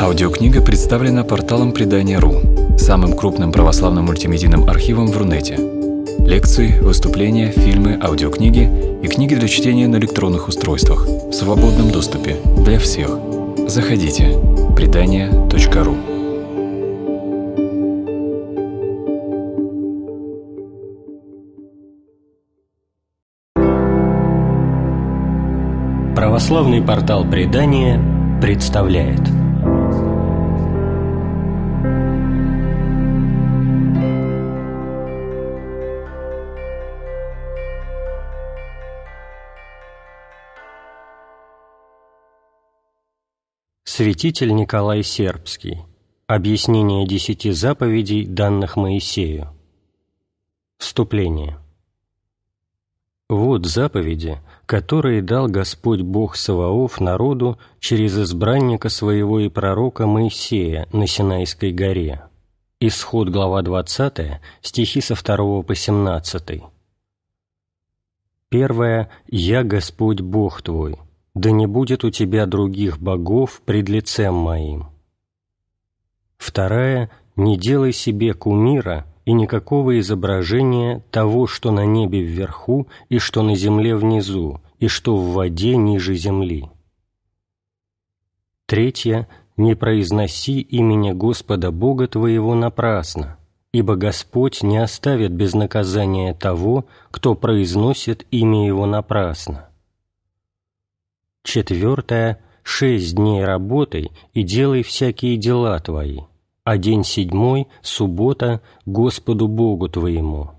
Аудиокнига представлена порталом Предания.ру, самым крупным православным мультимедийным архивом в Рунете. Лекции, выступления, фильмы, аудиокниги и книги для чтения на электронных устройствах в свободном доступе для всех. Заходите. Предания.ру Православный портал предания представляет Святитель Николай Сербский Объяснение десяти заповедей, данных Моисею Вступление Вот заповеди – которые дал Господь Бог Саваоф народу через избранника своего и пророка Моисея на Синайской горе. Исход, глава 20, стихи со 2 по 17. Первое «Я Господь Бог твой, да не будет у тебя других богов пред лицем моим». Второе «Не делай себе кумира, и никакого изображения того, что на небе вверху и что на земле внизу, и что в воде ниже земли. Третье. Не произноси имени Господа Бога твоего напрасно, ибо Господь не оставит без наказания того, кто произносит имя Его напрасно. Четвертое. Шесть дней работай и делай всякие дела твои а день седьмой, суббота, Господу Богу твоему.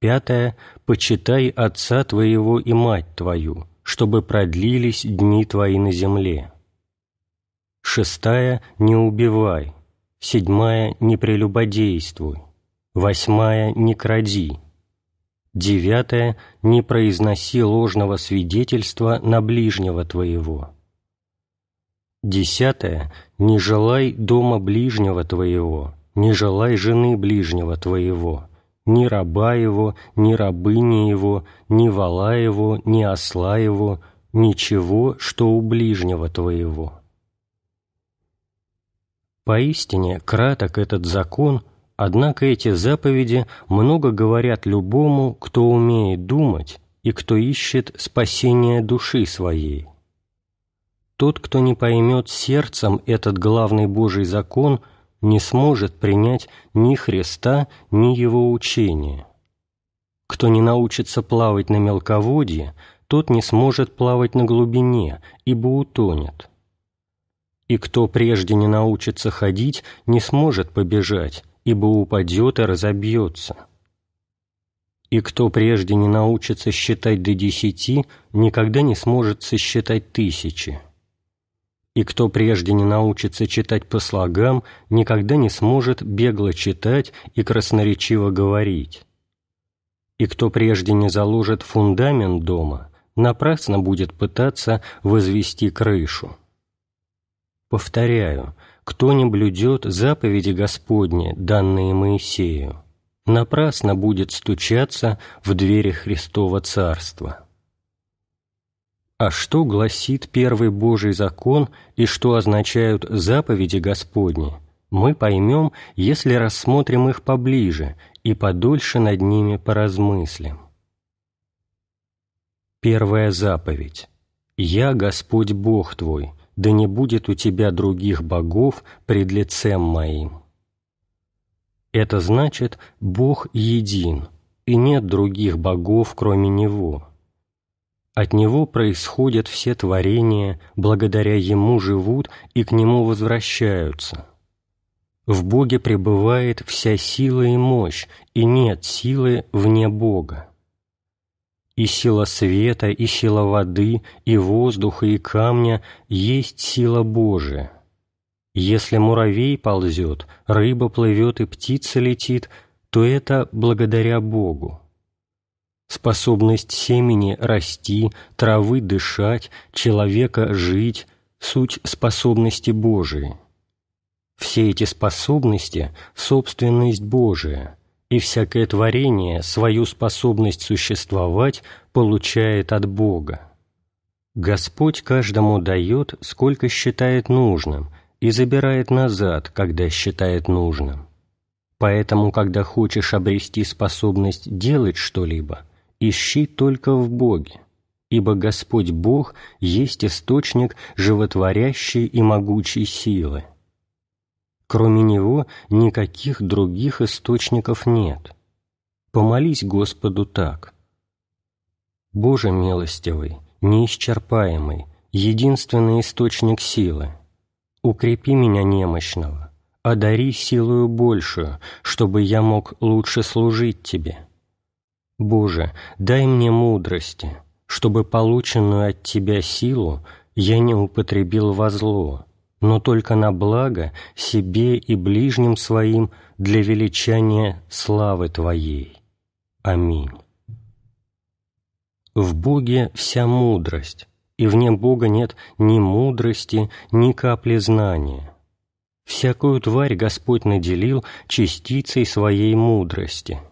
Пятое. Почитай отца твоего и мать твою, чтобы продлились дни твои на земле. Шестая. Не убивай. Седьмая. Не прелюбодействуй. Восьмая. Не кради. Девятое. Не произноси ложного свидетельства на ближнего твоего. Десятое. Не желай дома ближнего твоего, не желай жены ближнего твоего, ни раба его, ни рабыни его, ни вала его, ни осла его, ничего, что у ближнего твоего. Поистине краток этот закон, однако эти заповеди много говорят любому, кто умеет думать и кто ищет спасения души своей. Тот, кто не поймет сердцем этот главный Божий закон, не сможет принять ни Христа, ни Его учения. Кто не научится плавать на мелководье, тот не сможет плавать на глубине, ибо утонет. И кто прежде не научится ходить, не сможет побежать, ибо упадет и разобьется. И кто прежде не научится считать до десяти, никогда не сможет сосчитать тысячи и кто прежде не научится читать по слогам, никогда не сможет бегло читать и красноречиво говорить. И кто прежде не заложит фундамент дома, напрасно будет пытаться возвести крышу. Повторяю, кто не блюдет заповеди Господни, данные Моисею, напрасно будет стучаться в двери Христова Царства. А что гласит первый Божий закон и что означают заповеди Господни, мы поймем, если рассмотрим их поближе и подольше над ними поразмыслим. Первая заповедь. «Я Господь Бог твой, да не будет у тебя других богов пред лицем моим». Это значит «Бог един», и нет других богов, кроме Него. От Него происходят все творения, благодаря Ему живут и к Нему возвращаются. В Боге пребывает вся сила и мощь, и нет силы вне Бога. И сила света, и сила воды, и воздуха, и камня есть сила Божия. Если муравей ползет, рыба плывет и птица летит, то это благодаря Богу способность семени расти, травы дышать, человека жить – суть способности Божией. Все эти способности – собственность Божия, и всякое творение свою способность существовать получает от Бога. Господь каждому дает, сколько считает нужным, и забирает назад, когда считает нужным. Поэтому, когда хочешь обрести способность делать что-либо, ищи только в Боге, ибо Господь Бог есть источник животворящей и могучей силы. Кроме Него никаких других источников нет. Помолись Господу так. «Боже милостивый, неисчерпаемый, единственный источник силы, укрепи меня немощного, одари силою большую, чтобы я мог лучше служить Тебе» Боже, дай мне мудрости, чтобы полученную от Тебя силу я не употребил во зло, но только на благо себе и ближним своим для величания славы Твоей. Аминь. В Боге вся мудрость, и вне Бога нет ни мудрости, ни капли знания. Всякую тварь Господь наделил частицей своей мудрости –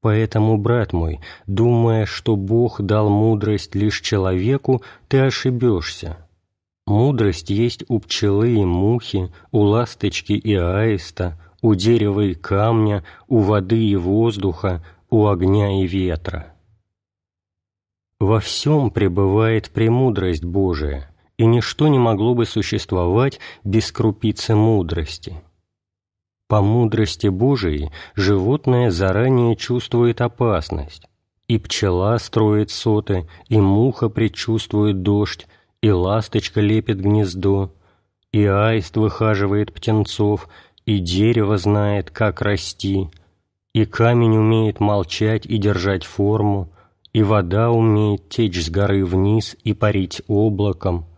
Поэтому, брат мой, думая, что Бог дал мудрость лишь человеку, ты ошибешься. Мудрость есть у пчелы и мухи, у ласточки и аиста, у дерева и камня, у воды и воздуха, у огня и ветра. Во всем пребывает премудрость Божия, и ничто не могло бы существовать без крупицы мудрости. По мудрости Божией животное заранее чувствует опасность. И пчела строит соты, и муха предчувствует дождь, и ласточка лепит гнездо, и аист выхаживает птенцов, и дерево знает, как расти, и камень умеет молчать и держать форму, и вода умеет течь с горы вниз и парить облаком —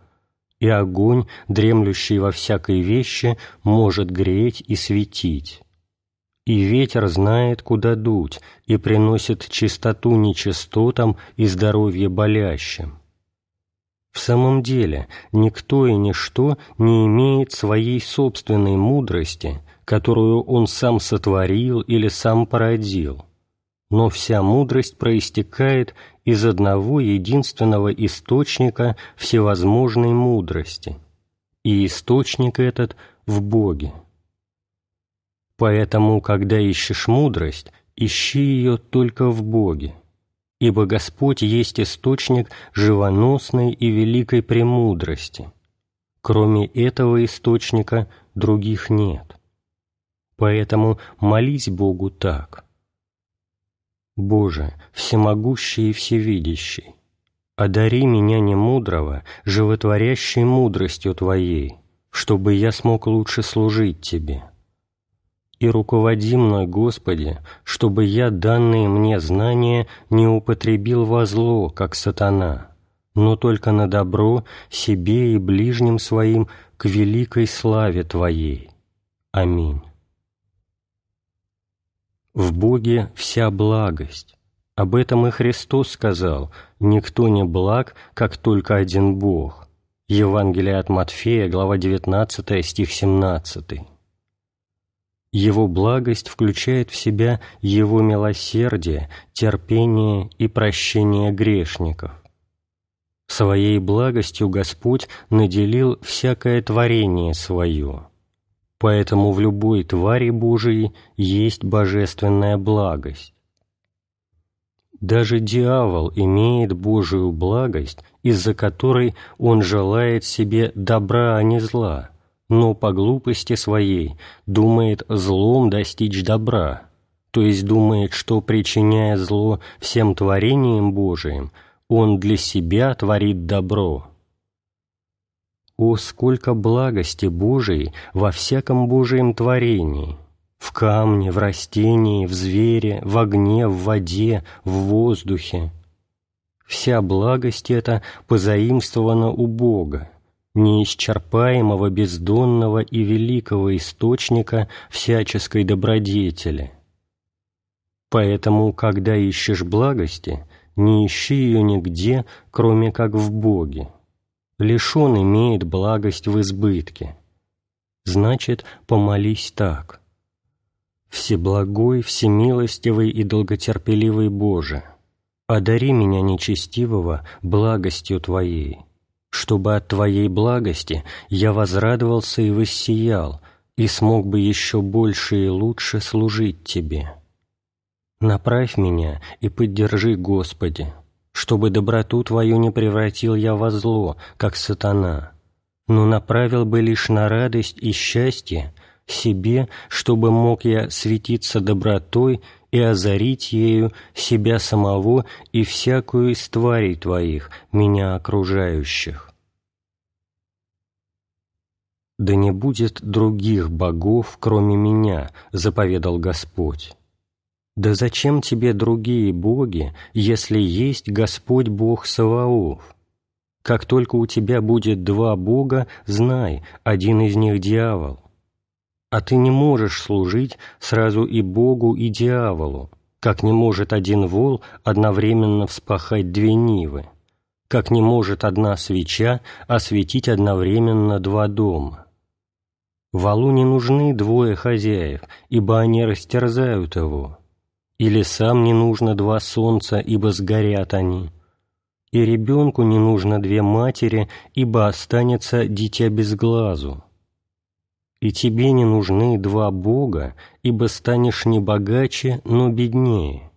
и огонь, дремлющий во всякой вещи, может греть и светить. И ветер знает, куда дуть, и приносит чистоту нечистотам и здоровье болящим. В самом деле, никто и ничто не имеет своей собственной мудрости, которую он сам сотворил или сам породил. Но вся мудрость проистекает из одного единственного источника всевозможной мудрости, и источник этот в Боге. Поэтому, когда ищешь мудрость, ищи ее только в Боге, ибо Господь есть источник живоносной и великой премудрости. Кроме этого источника других нет. Поэтому молись Богу так – Боже, всемогущий и всевидящий, одари меня немудрого, животворящей мудростью Твоей, чтобы я смог лучше служить Тебе. И руководи мной, Господи, чтобы я данные мне знания не употребил во зло, как сатана, но только на добро себе и ближним своим к великой славе Твоей. Аминь. В Боге вся благость. Об этом и Христос сказал «Никто не благ, как только один Бог». Евангелие от Матфея, глава 19, стих 17. Его благость включает в себя Его милосердие, терпение и прощение грешников. Своей благостью Господь наделил всякое творение свое – Поэтому в любой твари Божией есть божественная благость. Даже дьявол имеет Божию благость, из-за которой он желает себе добра, а не зла, но по глупости своей думает злом достичь добра, то есть думает, что, причиняя зло всем творениям Божиим, он для себя творит добро – о, сколько благости Божией во всяком Божием творении! В камне, в растении, в звере, в огне, в воде, в воздухе. Вся благость эта позаимствована у Бога, неисчерпаемого, бездонного и великого источника всяческой добродетели. Поэтому, когда ищешь благости, не ищи ее нигде, кроме как в Боге лишь он имеет благость в избытке. Значит, помолись так. «Всеблагой, всемилостивый и долготерпеливый Боже, одари меня нечестивого благостью Твоей, чтобы от Твоей благости я возрадовался и воссиял, и смог бы еще больше и лучше служить Тебе. Направь меня и поддержи, Господи, чтобы доброту твою не превратил я во зло, как сатана, но направил бы лишь на радость и счастье себе, чтобы мог я светиться добротой и озарить ею себя самого и всякую из тварей твоих, меня окружающих. «Да не будет других богов, кроме меня», — заповедал Господь. «Да зачем тебе другие боги, если есть Господь Бог Саваоф? Как только у тебя будет два бога, знай, один из них дьявол. А ты не можешь служить сразу и богу, и дьяволу, как не может один вол одновременно вспахать две нивы, как не может одна свеча осветить одновременно два дома». Валу не нужны двое хозяев, ибо они растерзают его и лесам не нужно два солнца, ибо сгорят они, и ребенку не нужно две матери, ибо останется дитя без глазу. И тебе не нужны два Бога, ибо станешь не богаче, но беднее.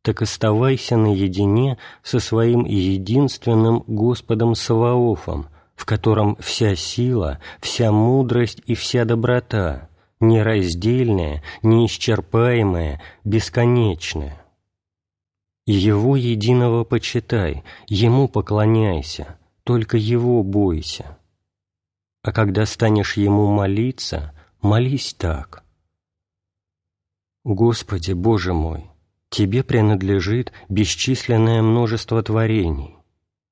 Так оставайся наедине со своим единственным Господом Саваофом, в котором вся сила, вся мудрость и вся доброта – нераздельное, неисчерпаемое, бесконечное. Его единого почитай, ему поклоняйся, только его бойся. А когда станешь ему молиться, молись так. Господи, Боже мой, Тебе принадлежит бесчисленное множество творений,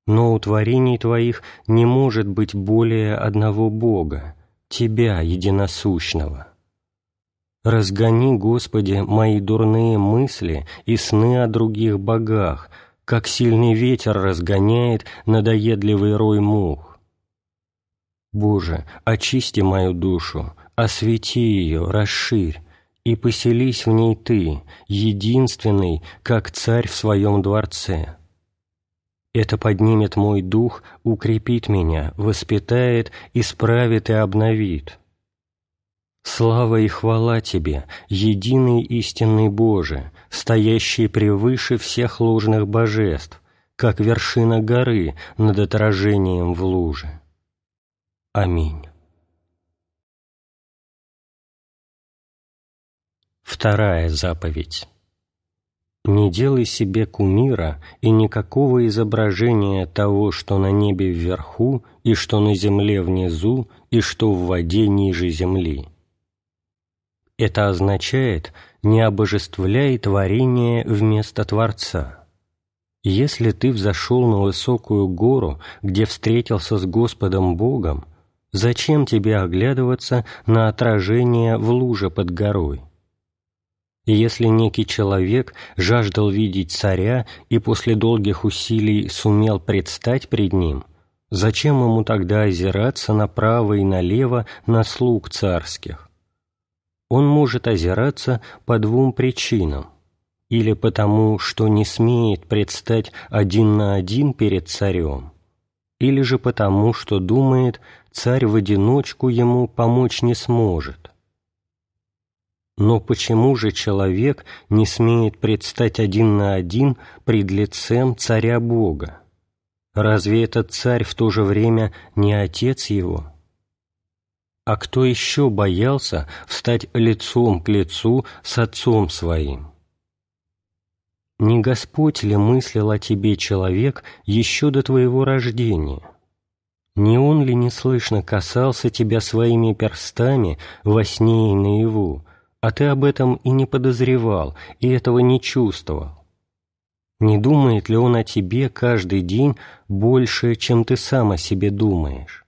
но у творений Твоих не может быть более одного Бога, Тебя, единосущного. Разгони, Господи, мои дурные мысли и сны о других богах, как сильный ветер разгоняет надоедливый рой мух. Боже, очисти мою душу, освети ее, расширь, и поселись в ней Ты, единственный, как царь в своем дворце. Это поднимет мой дух, укрепит меня, воспитает, исправит и обновит». Слава и хвала Тебе, единый истинный Боже, стоящий превыше всех ложных божеств, как вершина горы над отражением в луже. Аминь. Вторая заповедь. «Не делай себе кумира и никакого изображения того, что на небе вверху, и что на земле внизу, и что в воде ниже земли» Это означает «не обожествляй творение вместо Творца». Если ты взошел на высокую гору, где встретился с Господом Богом, зачем тебе оглядываться на отражение в луже под горой? если некий человек жаждал видеть царя и после долгих усилий сумел предстать пред ним, зачем ему тогда озираться направо и налево на слуг царских? он может озираться по двум причинам. Или потому, что не смеет предстать один на один перед царем, или же потому, что думает, царь в одиночку ему помочь не сможет. Но почему же человек не смеет предстать один на один пред лицем царя Бога? Разве этот царь в то же время не отец его? А кто еще боялся встать лицом к лицу с отцом своим? Не Господь ли мыслил о тебе, человек, еще до твоего рождения? Не Он ли неслышно касался тебя своими перстами во сне и наяву, а ты об этом и не подозревал, и этого не чувствовал? Не думает ли Он о тебе каждый день больше, чем ты сам о себе думаешь?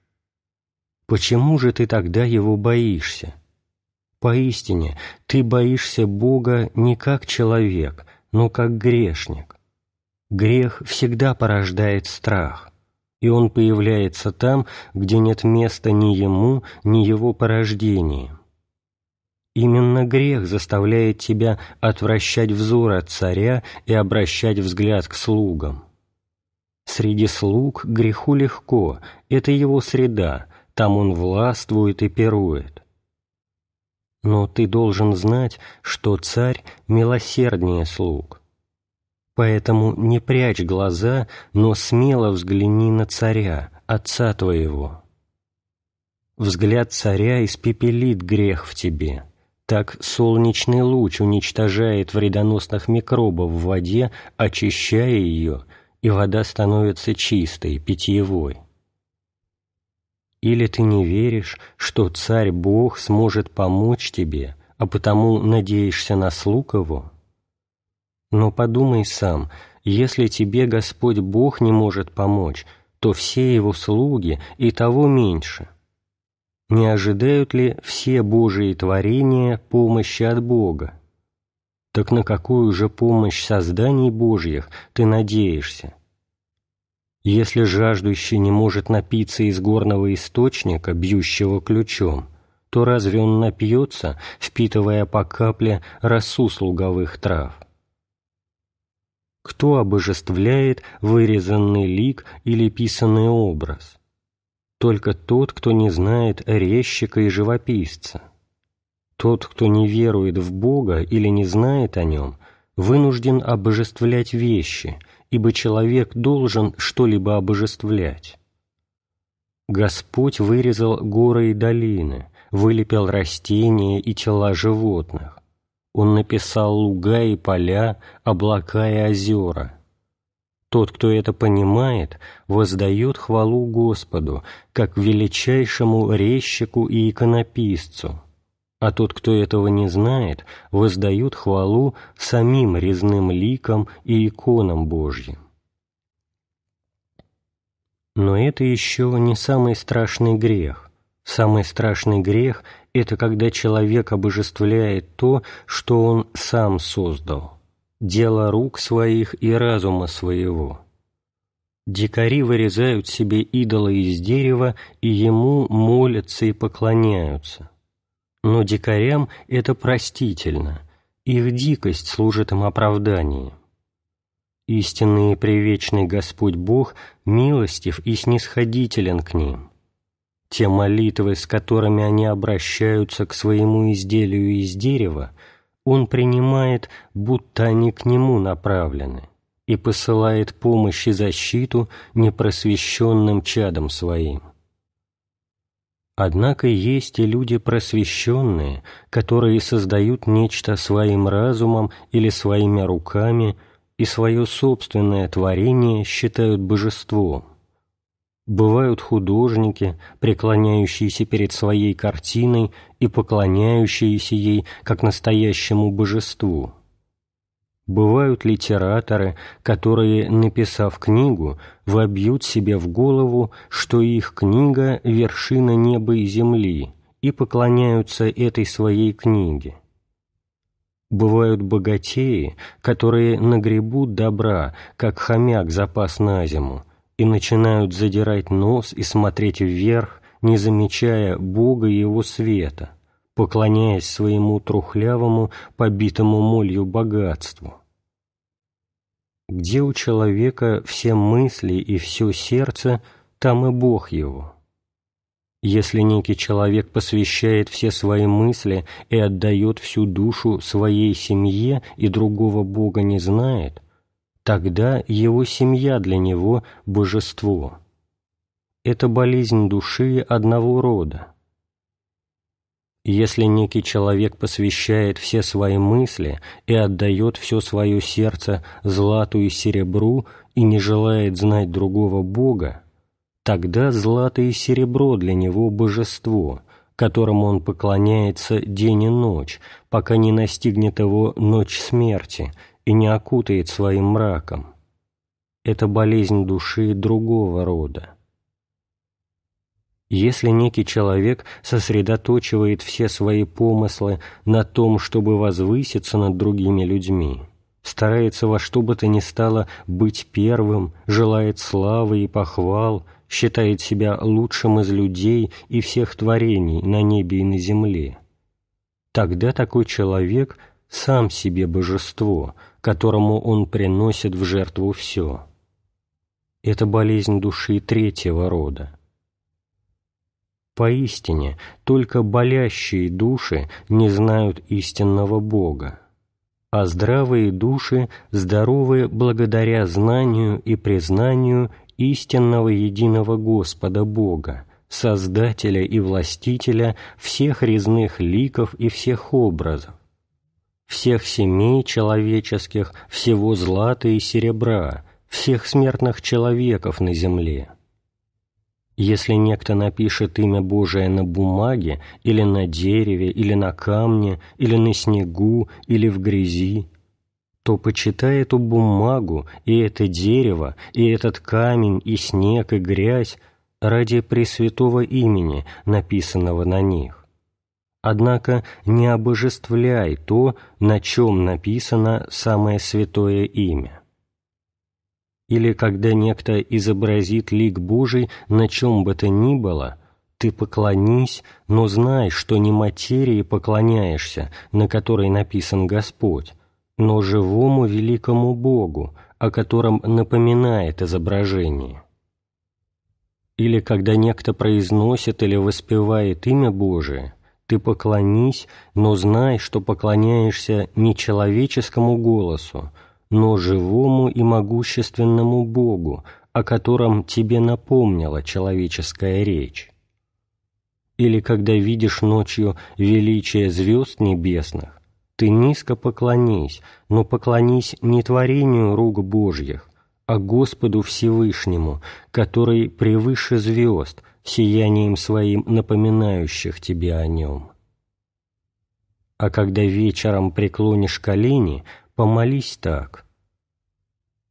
Почему же ты тогда его боишься? Поистине, ты боишься Бога не как человек, но как грешник. Грех всегда порождает страх, и он появляется там, где нет места ни ему, ни его порождению. Именно грех заставляет тебя отвращать взор от царя и обращать взгляд к слугам. Среди слуг греху легко, это его среда – там он властвует и пирует. Но ты должен знать, что царь милосерднее слуг. Поэтому не прячь глаза, но смело взгляни на царя, отца твоего. Взгляд царя испепелит грех в тебе. Так солнечный луч уничтожает вредоносных микробов в воде, очищая ее, и вода становится чистой, питьевой. Или ты не веришь, что царь-бог сможет помочь тебе, а потому надеешься на слуг его? Но подумай сам, если тебе Господь Бог не может помочь, то все его слуги и того меньше. Не ожидают ли все Божии творения помощи от Бога? Так на какую же помощь созданий Божьих ты надеешься? Если жаждущий не может напиться из горного источника, бьющего ключом, то разве он напьется, впитывая по капле росу слуговых трав? Кто обожествляет вырезанный лик или писанный образ? Только тот, кто не знает резчика и живописца. Тот, кто не верует в Бога или не знает о нем, вынужден обожествлять вещи – ибо человек должен что-либо обожествлять. Господь вырезал горы и долины, вылепил растения и тела животных. Он написал луга и поля, облака и озера. Тот, кто это понимает, воздает хвалу Господу, как величайшему резчику и иконописцу – а тот, кто этого не знает, воздают хвалу самим резным ликам и иконам Божьим. Но это еще не самый страшный грех. Самый страшный грех – это когда человек обожествляет то, что он сам создал, дело рук своих и разума своего. Дикари вырезают себе идола из дерева и ему молятся и поклоняются – но дикарям это простительно, их дикость служит им оправданием. Истинный и привечный Господь Бог милостив и снисходителен к ним. Те молитвы, с которыми они обращаются к своему изделию из дерева, Он принимает, будто они к Нему направлены, и посылает помощь и защиту непросвещенным чадам Своим. Однако есть и люди просвещенные, которые создают нечто своим разумом или своими руками и свое собственное творение считают божеством. Бывают художники, преклоняющиеся перед своей картиной и поклоняющиеся ей как настоящему божеству – Бывают литераторы, которые, написав книгу, вобьют себе в голову, что их книга – вершина неба и земли, и поклоняются этой своей книге. Бывают богатеи, которые нагребут добра, как хомяк запас на зиму, и начинают задирать нос и смотреть вверх, не замечая Бога и Его света – поклоняясь своему трухлявому, побитому молью богатству. Где у человека все мысли и все сердце, там и Бог его. Если некий человек посвящает все свои мысли и отдает всю душу своей семье и другого Бога не знает, тогда его семья для него – божество. Это болезнь души одного рода – если некий человек посвящает все свои мысли и отдает все свое сердце злату и серебру и не желает знать другого Бога, тогда злато и серебро для него – божество, которому он поклоняется день и ночь, пока не настигнет его ночь смерти и не окутает своим мраком. Это болезнь души другого рода. Если некий человек сосредоточивает все свои помыслы на том, чтобы возвыситься над другими людьми, старается во что бы то ни стало быть первым, желает славы и похвал, считает себя лучшим из людей и всех творений на небе и на земле, тогда такой человек сам себе божество, которому он приносит в жертву все. Это болезнь души третьего рода – Поистине, только болящие души не знают истинного Бога, а здравые души здоровы благодаря знанию и признанию истинного единого Господа Бога, Создателя и Властителя всех резных ликов и всех образов, всех семей человеческих, всего злата и серебра, всех смертных человеков на земле – если некто напишет имя Божие на бумаге, или на дереве, или на камне, или на снегу, или в грязи, то почитай эту бумагу, и это дерево, и этот камень, и снег, и грязь ради Пресвятого имени, написанного на них. Однако не обожествляй то, на чем написано самое святое имя или когда некто изобразит лик Божий на чем бы то ни было, ты поклонись, но знай, что не материи поклоняешься, на которой написан Господь, но живому великому Богу, о котором напоминает изображение. Или когда некто произносит или воспевает имя Божие, ты поклонись, но знай, что поклоняешься не человеческому голосу, но живому и могущественному Богу, о котором тебе напомнила человеческая речь. Или когда видишь ночью величие звезд небесных, ты низко поклонись, но поклонись не творению рук Божьих, а Господу Всевышнему, который превыше звезд, сиянием своим напоминающих тебе о нем. А когда вечером преклонишь колени, Помолись так.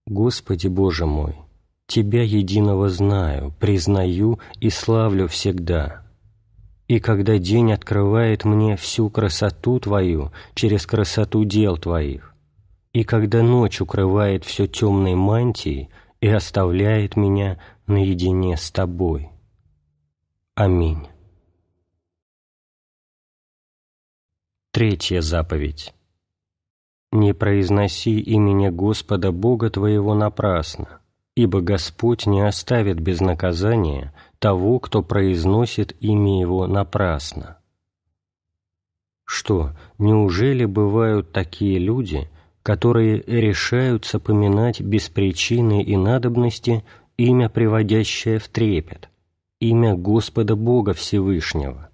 Господи Боже мой, Тебя единого знаю, признаю и славлю всегда. И когда день открывает мне всю красоту Твою через красоту дел Твоих, и когда ночь укрывает все темной мантией и оставляет меня наедине с Тобой. Аминь. Третья заповедь. «Не произноси имени Господа Бога твоего напрасно, ибо Господь не оставит без наказания того, кто произносит имя Его напрасно». Что, неужели бывают такие люди, которые решаются поминать без причины и надобности имя, приводящее в трепет, имя Господа Бога Всевышнего?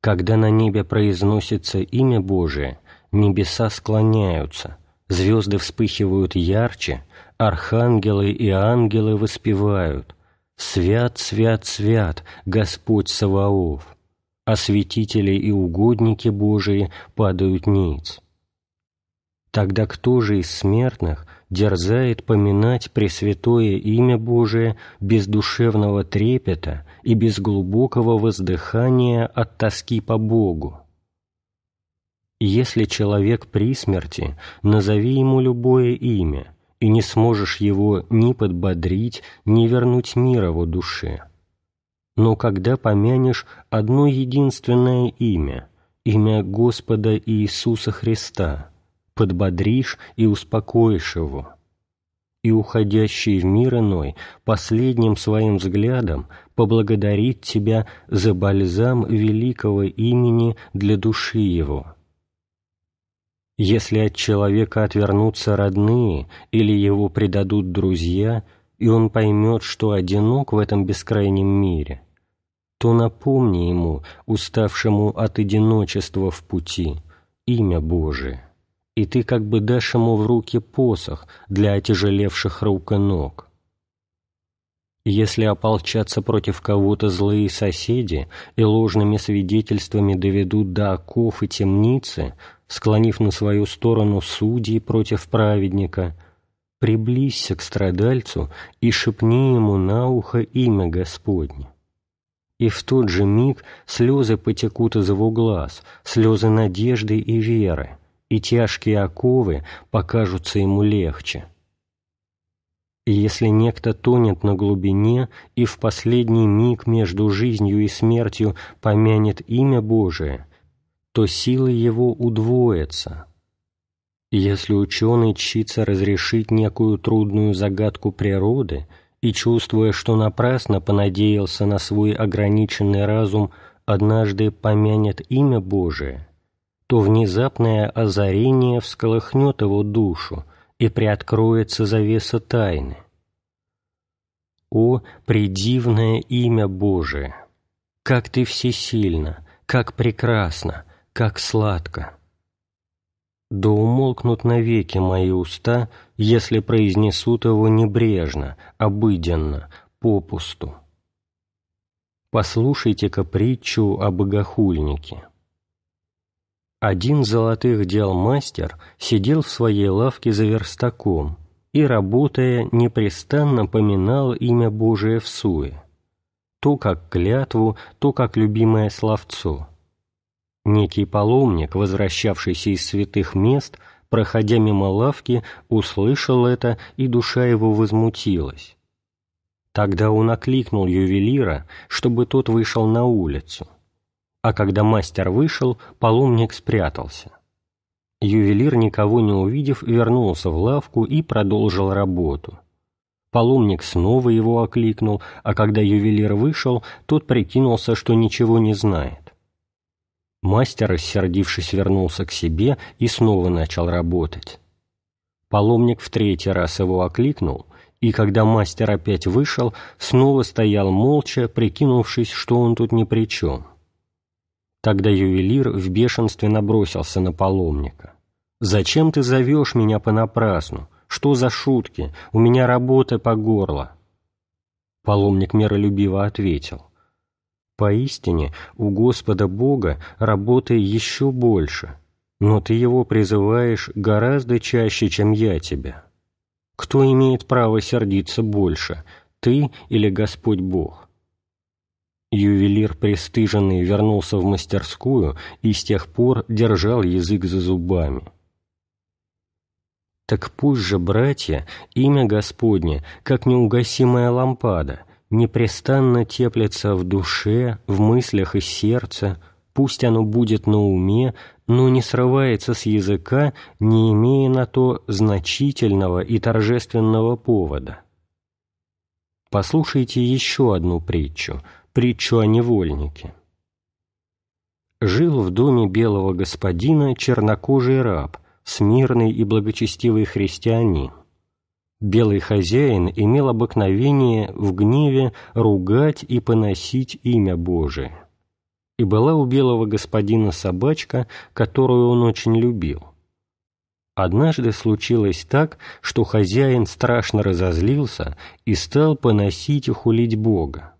Когда на небе произносится имя Божие – небеса склоняются, звезды вспыхивают ярче, архангелы и ангелы воспевают. «Свят, свят, свят, Господь Саваоф!» Осветители и угодники Божии падают ниц. Тогда кто же из смертных дерзает поминать Пресвятое имя Божие без душевного трепета и без глубокого воздыхания от тоски по Богу? Если человек при смерти, назови ему любое имя, и не сможешь его ни подбодрить, ни вернуть мир его душе. Но когда помянешь одно единственное имя, имя Господа Иисуса Христа, подбодришь и успокоишь его. И уходящий в мир иной последним своим взглядом поблагодарит тебя за бальзам великого имени для души его» Если от человека отвернутся родные или его предадут друзья, и он поймет, что одинок в этом бескрайнем мире, то напомни ему, уставшему от одиночества в пути, имя Божие, и ты как бы дашь ему в руки посох для отяжелевших рук и ног. Если ополчатся против кого-то злые соседи и ложными свидетельствами доведут до оков и темницы, склонив на свою сторону судьи против праведника, приблизься к страдальцу и шепни ему на ухо имя Господне. И в тот же миг слезы потекут из его глаз, слезы надежды и веры, и тяжкие оковы покажутся ему легче если некто тонет на глубине и в последний миг между жизнью и смертью помянет имя Божие, то силы его удвоятся. Если ученый чится разрешить некую трудную загадку природы и, чувствуя, что напрасно понадеялся на свой ограниченный разум, однажды помянет имя Божие, то внезапное озарение всколыхнет его душу – и приоткроется завеса тайны. О, предивное имя Божие! Как ты всесильна, как прекрасна, как сладко! Да умолкнут навеки мои уста, если произнесут его небрежно, обыденно, попусту. Послушайте-ка притчу о богохульнике. Один золотых дел мастер сидел в своей лавке за верстаком и, работая, непрестанно поминал имя Божие в суе. То как клятву, то как любимое словцо. Некий паломник, возвращавшийся из святых мест, проходя мимо лавки, услышал это, и душа его возмутилась. Тогда он окликнул ювелира, чтобы тот вышел на улицу – а когда мастер вышел, паломник спрятался. Ювелир, никого не увидев, вернулся в лавку и продолжил работу. Паломник снова его окликнул, а когда ювелир вышел, тот прикинулся, что ничего не знает. Мастер, рассердившись, вернулся к себе и снова начал работать. Паломник в третий раз его окликнул, и когда мастер опять вышел, снова стоял молча, прикинувшись, что он тут ни при чем. Тогда ювелир в бешенстве набросился на паломника. «Зачем ты зовешь меня понапрасну? Что за шутки? У меня работа по горло!» Паломник миролюбиво ответил. «Поистине, у Господа Бога работы еще больше, но ты его призываешь гораздо чаще, чем я тебя. Кто имеет право сердиться больше, ты или Господь Бог?» Ювелир престыженный вернулся в мастерскую и с тех пор держал язык за зубами. Так пусть же, братья, имя Господне, как неугасимая лампада, непрестанно теплится в душе, в мыслях и сердце, пусть оно будет на уме, но не срывается с языка, не имея на то значительного и торжественного повода. Послушайте еще одну притчу — притчу о невольнике. Жил в доме белого господина чернокожий раб, смирный и благочестивый христианин. Белый хозяин имел обыкновение в гневе ругать и поносить имя Божие. И была у белого господина собачка, которую он очень любил. Однажды случилось так, что хозяин страшно разозлился и стал поносить и хулить Бога.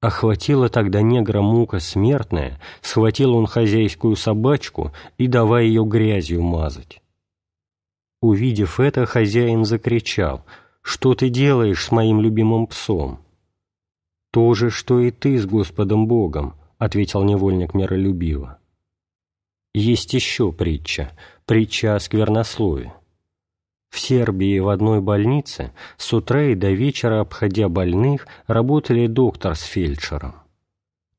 Охватила тогда негра мука смертная, схватил он хозяйскую собачку и давай ее грязью мазать. Увидев это, хозяин закричал, «Что ты делаешь с моим любимым псом?» «То же, что и ты с Господом Богом», — ответил невольник миролюбиво. Есть еще притча, притча о сквернослове. В Сербии в одной больнице с утра и до вечера, обходя больных, работали доктор с фельдшером.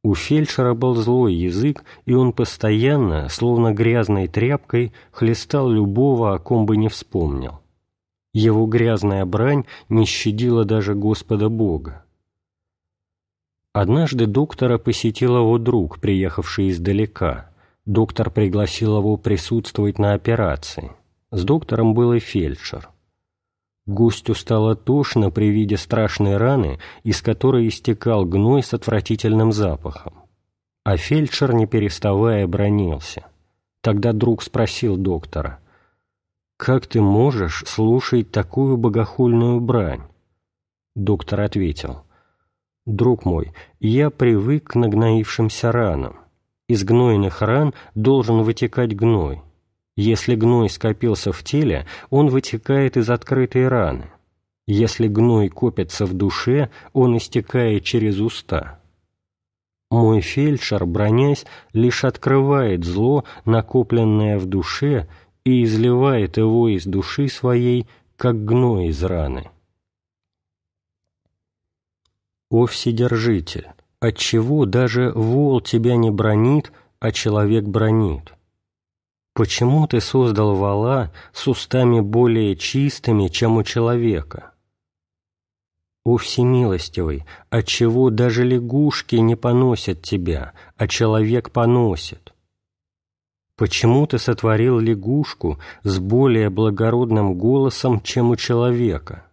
У фельдшера был злой язык, и он постоянно, словно грязной тряпкой, хлестал любого, о ком бы не вспомнил. Его грязная брань не щадила даже Господа Бога. Однажды доктора посетил его друг, приехавший издалека. Доктор пригласил его присутствовать на операции. С доктором был и фельдшер. Гостю стало тошно при виде страшной раны, из которой истекал гной с отвратительным запахом. А фельдшер, не переставая, бронился. Тогда друг спросил доктора, «Как ты можешь слушать такую богохульную брань?» Доктор ответил, «Друг мой, я привык к нагноившимся ранам. Из гнойных ран должен вытекать гной, если гной скопился в теле, он вытекает из открытой раны. Если гной копится в душе, он истекает через уста. Мой фельдшер, бронясь, лишь открывает зло, накопленное в душе, и изливает его из души своей, как гной из раны. О Вседержитель! Отчего даже вол тебя не бронит, а человек бронит? Почему ты создал вала с устами более чистыми, чем у человека? О всемилостивый, отчего даже лягушки не поносят тебя, а человек поносит? Почему ты сотворил лягушку с более благородным голосом, чем у человека?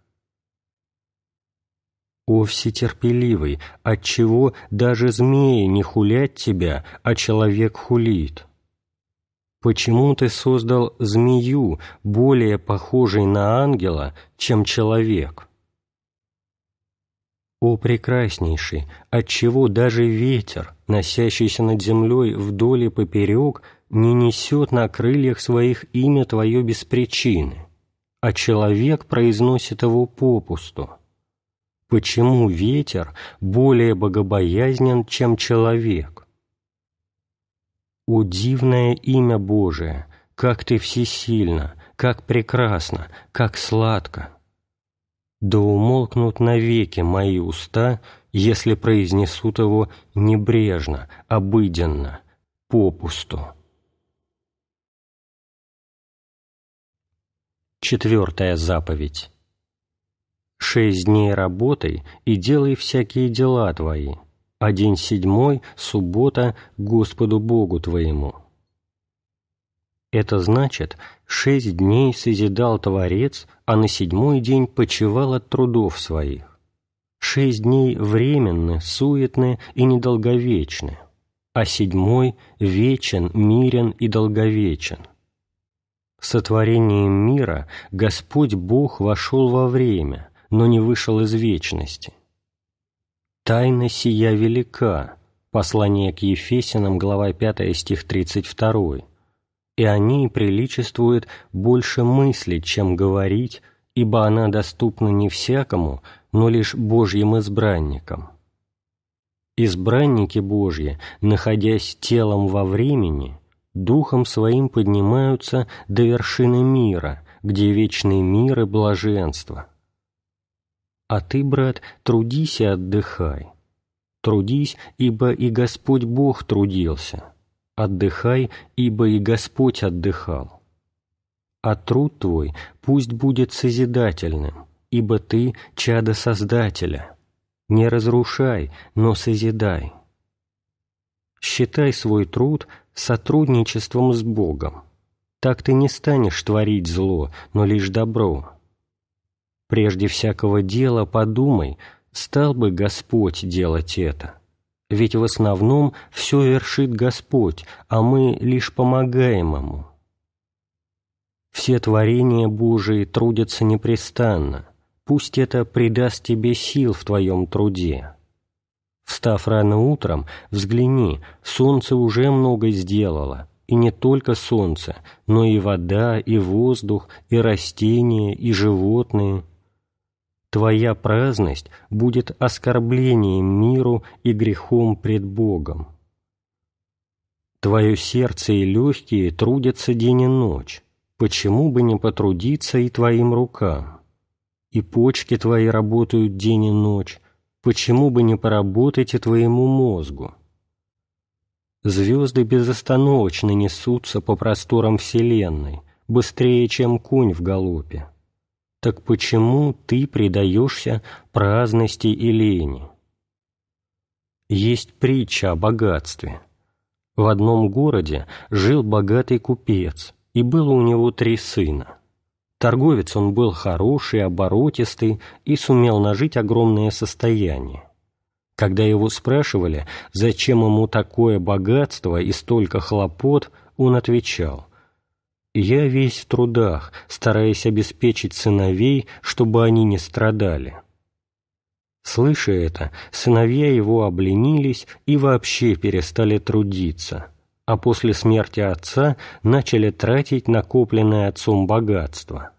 О всетерпеливый, отчего даже змеи не хулят тебя, а человек хулит? Почему ты создал змею, более похожей на ангела, чем человек? О прекраснейший, отчего даже ветер, носящийся над землей вдоль и поперек, не несет на крыльях своих имя Твое без причины, а человек произносит его попусту. Почему ветер более богобоязнен, чем человек? О дивное имя Божие, как ты всесильно, как прекрасно, как сладко! Да умолкнут навеки мои уста, если произнесут его небрежно, обыденно, попусту. Четвертая заповедь. «Шесть дней работай и делай всякие дела твои, а день седьмой, суббота, Господу Богу твоему. Это значит, шесть дней созидал Творец, а на седьмой день почивал от трудов своих. Шесть дней временны, суетны и недолговечны, а седьмой вечен, мирен и долговечен. Сотворением мира Господь Бог вошел во время, но не вышел из вечности. «Тайна сия велика» послание к Ефесинам глава 5, стих 32, «и они приличествуют больше мыслить, чем говорить, ибо она доступна не всякому, но лишь Божьим избранникам». Избранники Божьи, находясь телом во времени, духом своим поднимаются до вершины мира, где вечный мир и блаженство – а ты, брат, трудись и отдыхай. Трудись, ибо и Господь Бог трудился. Отдыхай, ибо и Господь отдыхал. А труд твой пусть будет созидательным, ибо ты — чадо Создателя. Не разрушай, но созидай. Считай свой труд сотрудничеством с Богом. Так ты не станешь творить зло, но лишь добро Прежде всякого дела подумай, стал бы Господь делать это. Ведь в основном все вершит Господь, а мы лишь помогаем Ему. Все творения Божии трудятся непрестанно. Пусть это придаст тебе сил в твоем труде. Встав рано утром, взгляни, солнце уже много сделало, и не только солнце, но и вода, и воздух, и растения, и животные – твоя праздность будет оскорблением миру и грехом пред Богом. Твое сердце и легкие трудятся день и ночь, почему бы не потрудиться и твоим рукам? И почки твои работают день и ночь, почему бы не поработать и твоему мозгу? Звезды безостановочно несутся по просторам Вселенной, быстрее, чем конь в галопе так почему ты предаешься праздности и лени? Есть притча о богатстве. В одном городе жил богатый купец, и было у него три сына. Торговец он был хороший, оборотистый и сумел нажить огромное состояние. Когда его спрашивали, зачем ему такое богатство и столько хлопот, он отвечал – я весь в трудах, стараясь обеспечить сыновей, чтобы они не страдали». Слыша это, сыновья его обленились и вообще перестали трудиться, а после смерти отца начали тратить накопленное отцом богатство.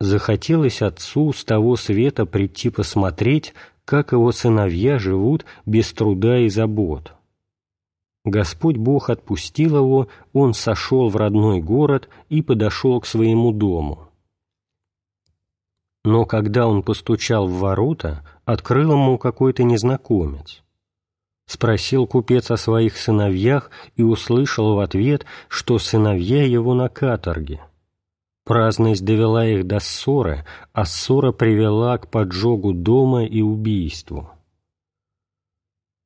Захотелось отцу с того света прийти посмотреть, как его сыновья живут без труда и забот. Господь Бог отпустил его, он сошел в родной город и подошел к своему дому. Но когда он постучал в ворота, открыл ему какой-то незнакомец. Спросил купец о своих сыновьях и услышал в ответ, что сыновья его на каторге. Праздность довела их до ссоры, а ссора привела к поджогу дома и убийству.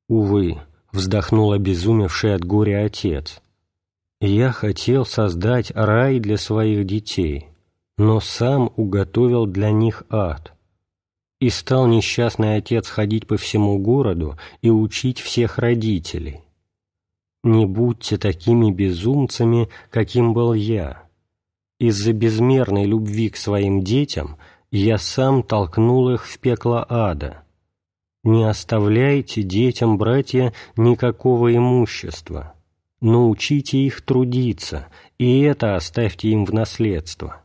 Увы, вздохнул обезумевший от горя отец. «Я хотел создать рай для своих детей, но сам уготовил для них ад. И стал несчастный отец ходить по всему городу и учить всех родителей. Не будьте такими безумцами, каким был я. Из-за безмерной любви к своим детям я сам толкнул их в пекло ада» Не оставляйте детям, братья, никакого имущества. но Научите их трудиться, и это оставьте им в наследство.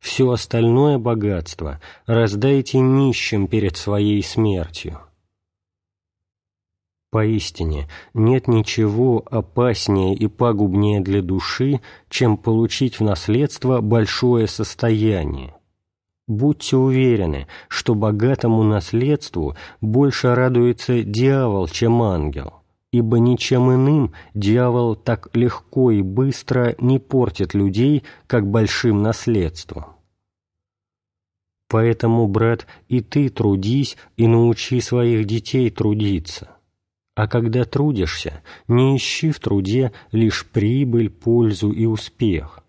Все остальное богатство раздайте нищим перед своей смертью. Поистине, нет ничего опаснее и пагубнее для души, чем получить в наследство большое состояние – Будьте уверены, что богатому наследству больше радуется дьявол, чем ангел, ибо ничем иным дьявол так легко и быстро не портит людей, как большим наследством. Поэтому, брат, и ты трудись, и научи своих детей трудиться. А когда трудишься, не ищи в труде лишь прибыль, пользу и успех –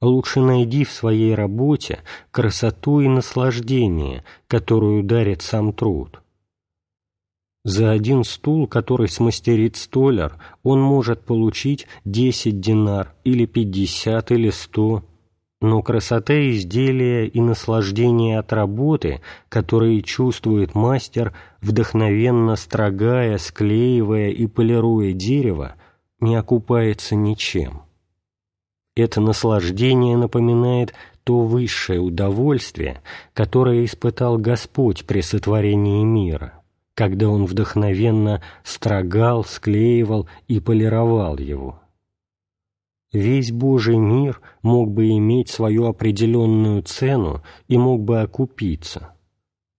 Лучше найди в своей работе красоту и наслаждение, которую дарит сам труд. За один стул, который смастерит столяр, он может получить 10 динар или 50 или 100, но красота изделия и наслаждение от работы, которые чувствует мастер, вдохновенно строгая, склеивая и полируя дерево, не окупается ничем. Это наслаждение напоминает то высшее удовольствие, которое испытал Господь при сотворении мира, когда Он вдохновенно строгал, склеивал и полировал его. Весь Божий мир мог бы иметь свою определенную цену и мог бы окупиться.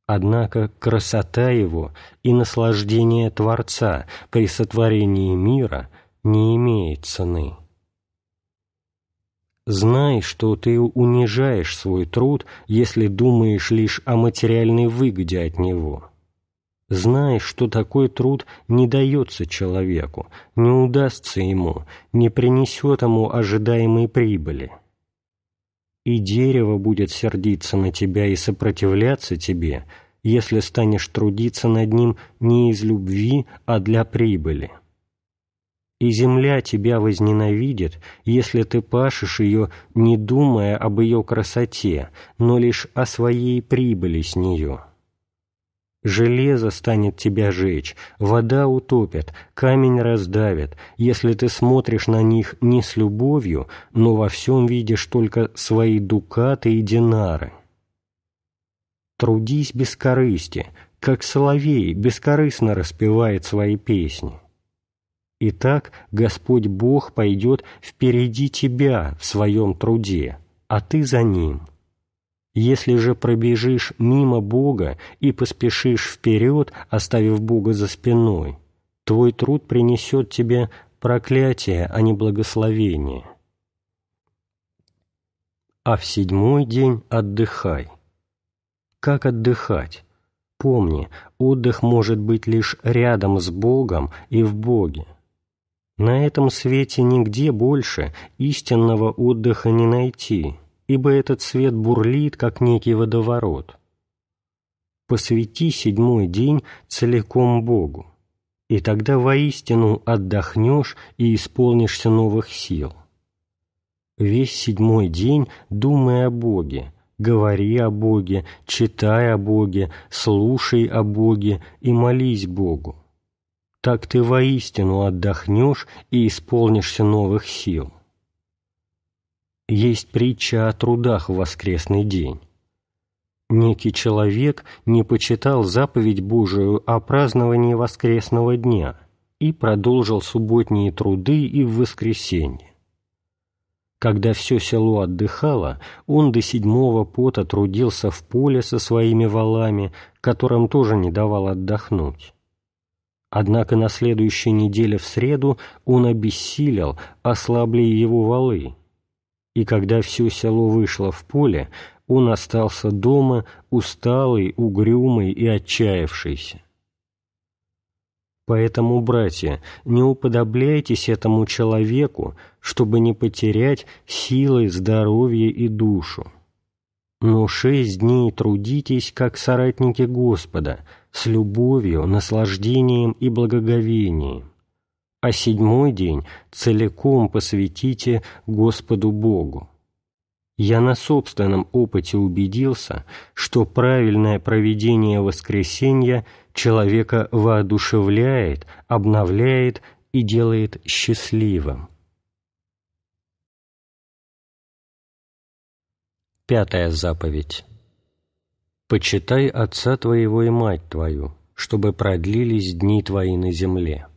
Однако красота его и наслаждение Творца при сотворении мира не имеет цены. Знай, что ты унижаешь свой труд, если думаешь лишь о материальной выгоде от него. Знай, что такой труд не дается человеку, не удастся ему, не принесет ему ожидаемой прибыли. И дерево будет сердиться на тебя и сопротивляться тебе, если станешь трудиться над ним не из любви, а для прибыли и земля тебя возненавидит, если ты пашешь ее, не думая об ее красоте, но лишь о своей прибыли с нее. Железо станет тебя жечь, вода утопит, камень раздавит, если ты смотришь на них не с любовью, но во всем видишь только свои дукаты и динары. Трудись без корысти, как соловей бескорыстно распевает свои песни. Итак, Господь Бог пойдет впереди тебя в своем труде, а ты за Ним. Если же пробежишь мимо Бога и поспешишь вперед, оставив Бога за спиной, твой труд принесет тебе проклятие, а не благословение. А в седьмой день отдыхай. Как отдыхать? Помни, отдых может быть лишь рядом с Богом и в Боге. На этом свете нигде больше истинного отдыха не найти, ибо этот свет бурлит, как некий водоворот. Посвяти седьмой день целиком Богу, и тогда воистину отдохнешь и исполнишься новых сил. Весь седьмой день думай о Боге, говори о Боге, читай о Боге, слушай о Боге и молись Богу так ты воистину отдохнешь и исполнишься новых сил. Есть притча о трудах в воскресный день. Некий человек не почитал заповедь Божию о праздновании воскресного дня и продолжил субботние труды и в воскресенье. Когда все село отдыхало, он до седьмого пота трудился в поле со своими валами, которым тоже не давал отдохнуть. Однако на следующей неделе в среду он обессилел, ослабли его валы. И когда все село вышло в поле, он остался дома, усталый, угрюмый и отчаявшийся. Поэтому, братья, не уподобляйтесь этому человеку, чтобы не потерять силы, здоровье и душу. Но шесть дней трудитесь, как соратники Господа – с любовью, наслаждением и благоговением, а седьмой день целиком посвятите Господу Богу. Я на собственном опыте убедился, что правильное проведение воскресенья человека воодушевляет, обновляет и делает счастливым. Пятая заповедь. «Почитай отца твоего и мать твою, чтобы продлились дни твои на земле».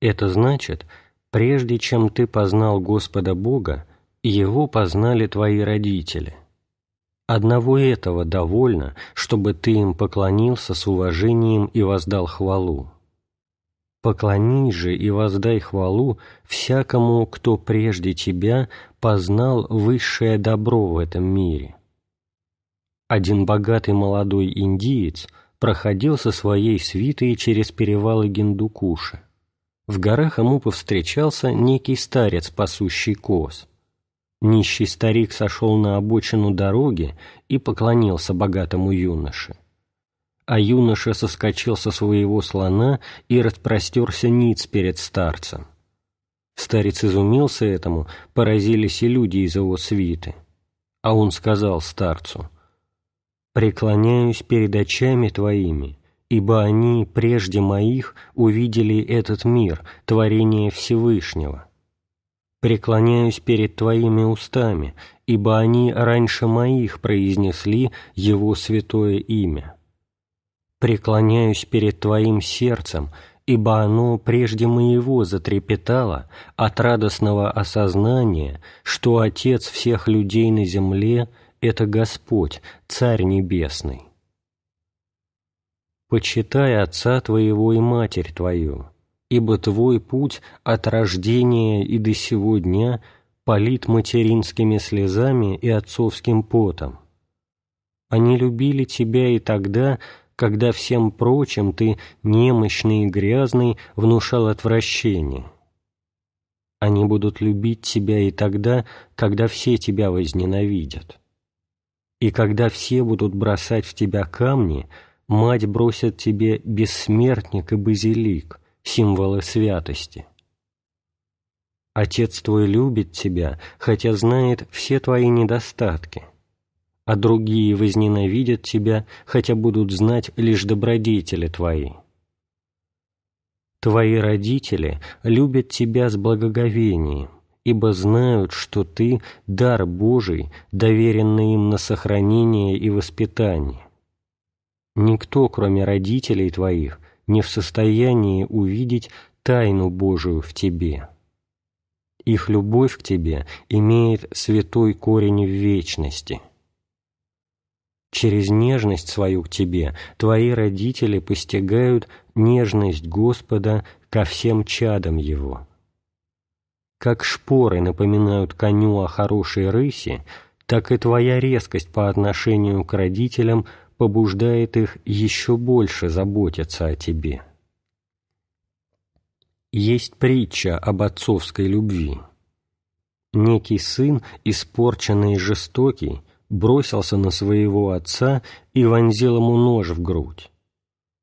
Это значит, прежде чем ты познал Господа Бога, его познали твои родители. Одного этого довольно, чтобы ты им поклонился с уважением и воздал хвалу. Поклонись же и воздай хвалу всякому, кто прежде тебя познал высшее добро в этом мире – один богатый молодой индиец проходил со своей свитой через перевалы Гиндукуши. В горах ему повстречался некий старец, пасущий коз. Нищий старик сошел на обочину дороги и поклонился богатому юноше. А юноша соскочил со своего слона и распростерся ниц перед старцем. Старец изумился этому, поразились и люди из его свиты. А он сказал старцу, «Преклоняюсь перед очами Твоими, ибо они прежде моих увидели этот мир, творение Всевышнего. Преклоняюсь перед Твоими устами, ибо они раньше моих произнесли Его святое имя. Преклоняюсь перед Твоим сердцем, ибо оно прежде моего затрепетало от радостного осознания, что Отец всех людей на земле — это Господь, Царь Небесный. «Почитай отца твоего и матерь твою, ибо твой путь от рождения и до сего дня полит материнскими слезами и отцовским потом. Они любили тебя и тогда, когда всем прочим ты, немощный и грязный, внушал отвращение. Они будут любить тебя и тогда, когда все тебя возненавидят» и когда все будут бросать в тебя камни, мать бросит тебе бессмертник и базилик, символы святости. Отец твой любит тебя, хотя знает все твои недостатки, а другие возненавидят тебя, хотя будут знать лишь добродетели твои. Твои родители любят тебя с благоговением, ибо знают, что ты – дар Божий, доверенный им на сохранение и воспитание. Никто, кроме родителей твоих, не в состоянии увидеть тайну Божию в тебе. Их любовь к тебе имеет святой корень в вечности – Через нежность свою к тебе твои родители постигают нежность Господа ко всем чадам Его. Как шпоры напоминают коню о хорошей рысе, так и твоя резкость по отношению к родителям побуждает их еще больше заботиться о тебе. Есть притча об отцовской любви. Некий сын, испорченный и жестокий, бросился на своего отца и вонзил ему нож в грудь.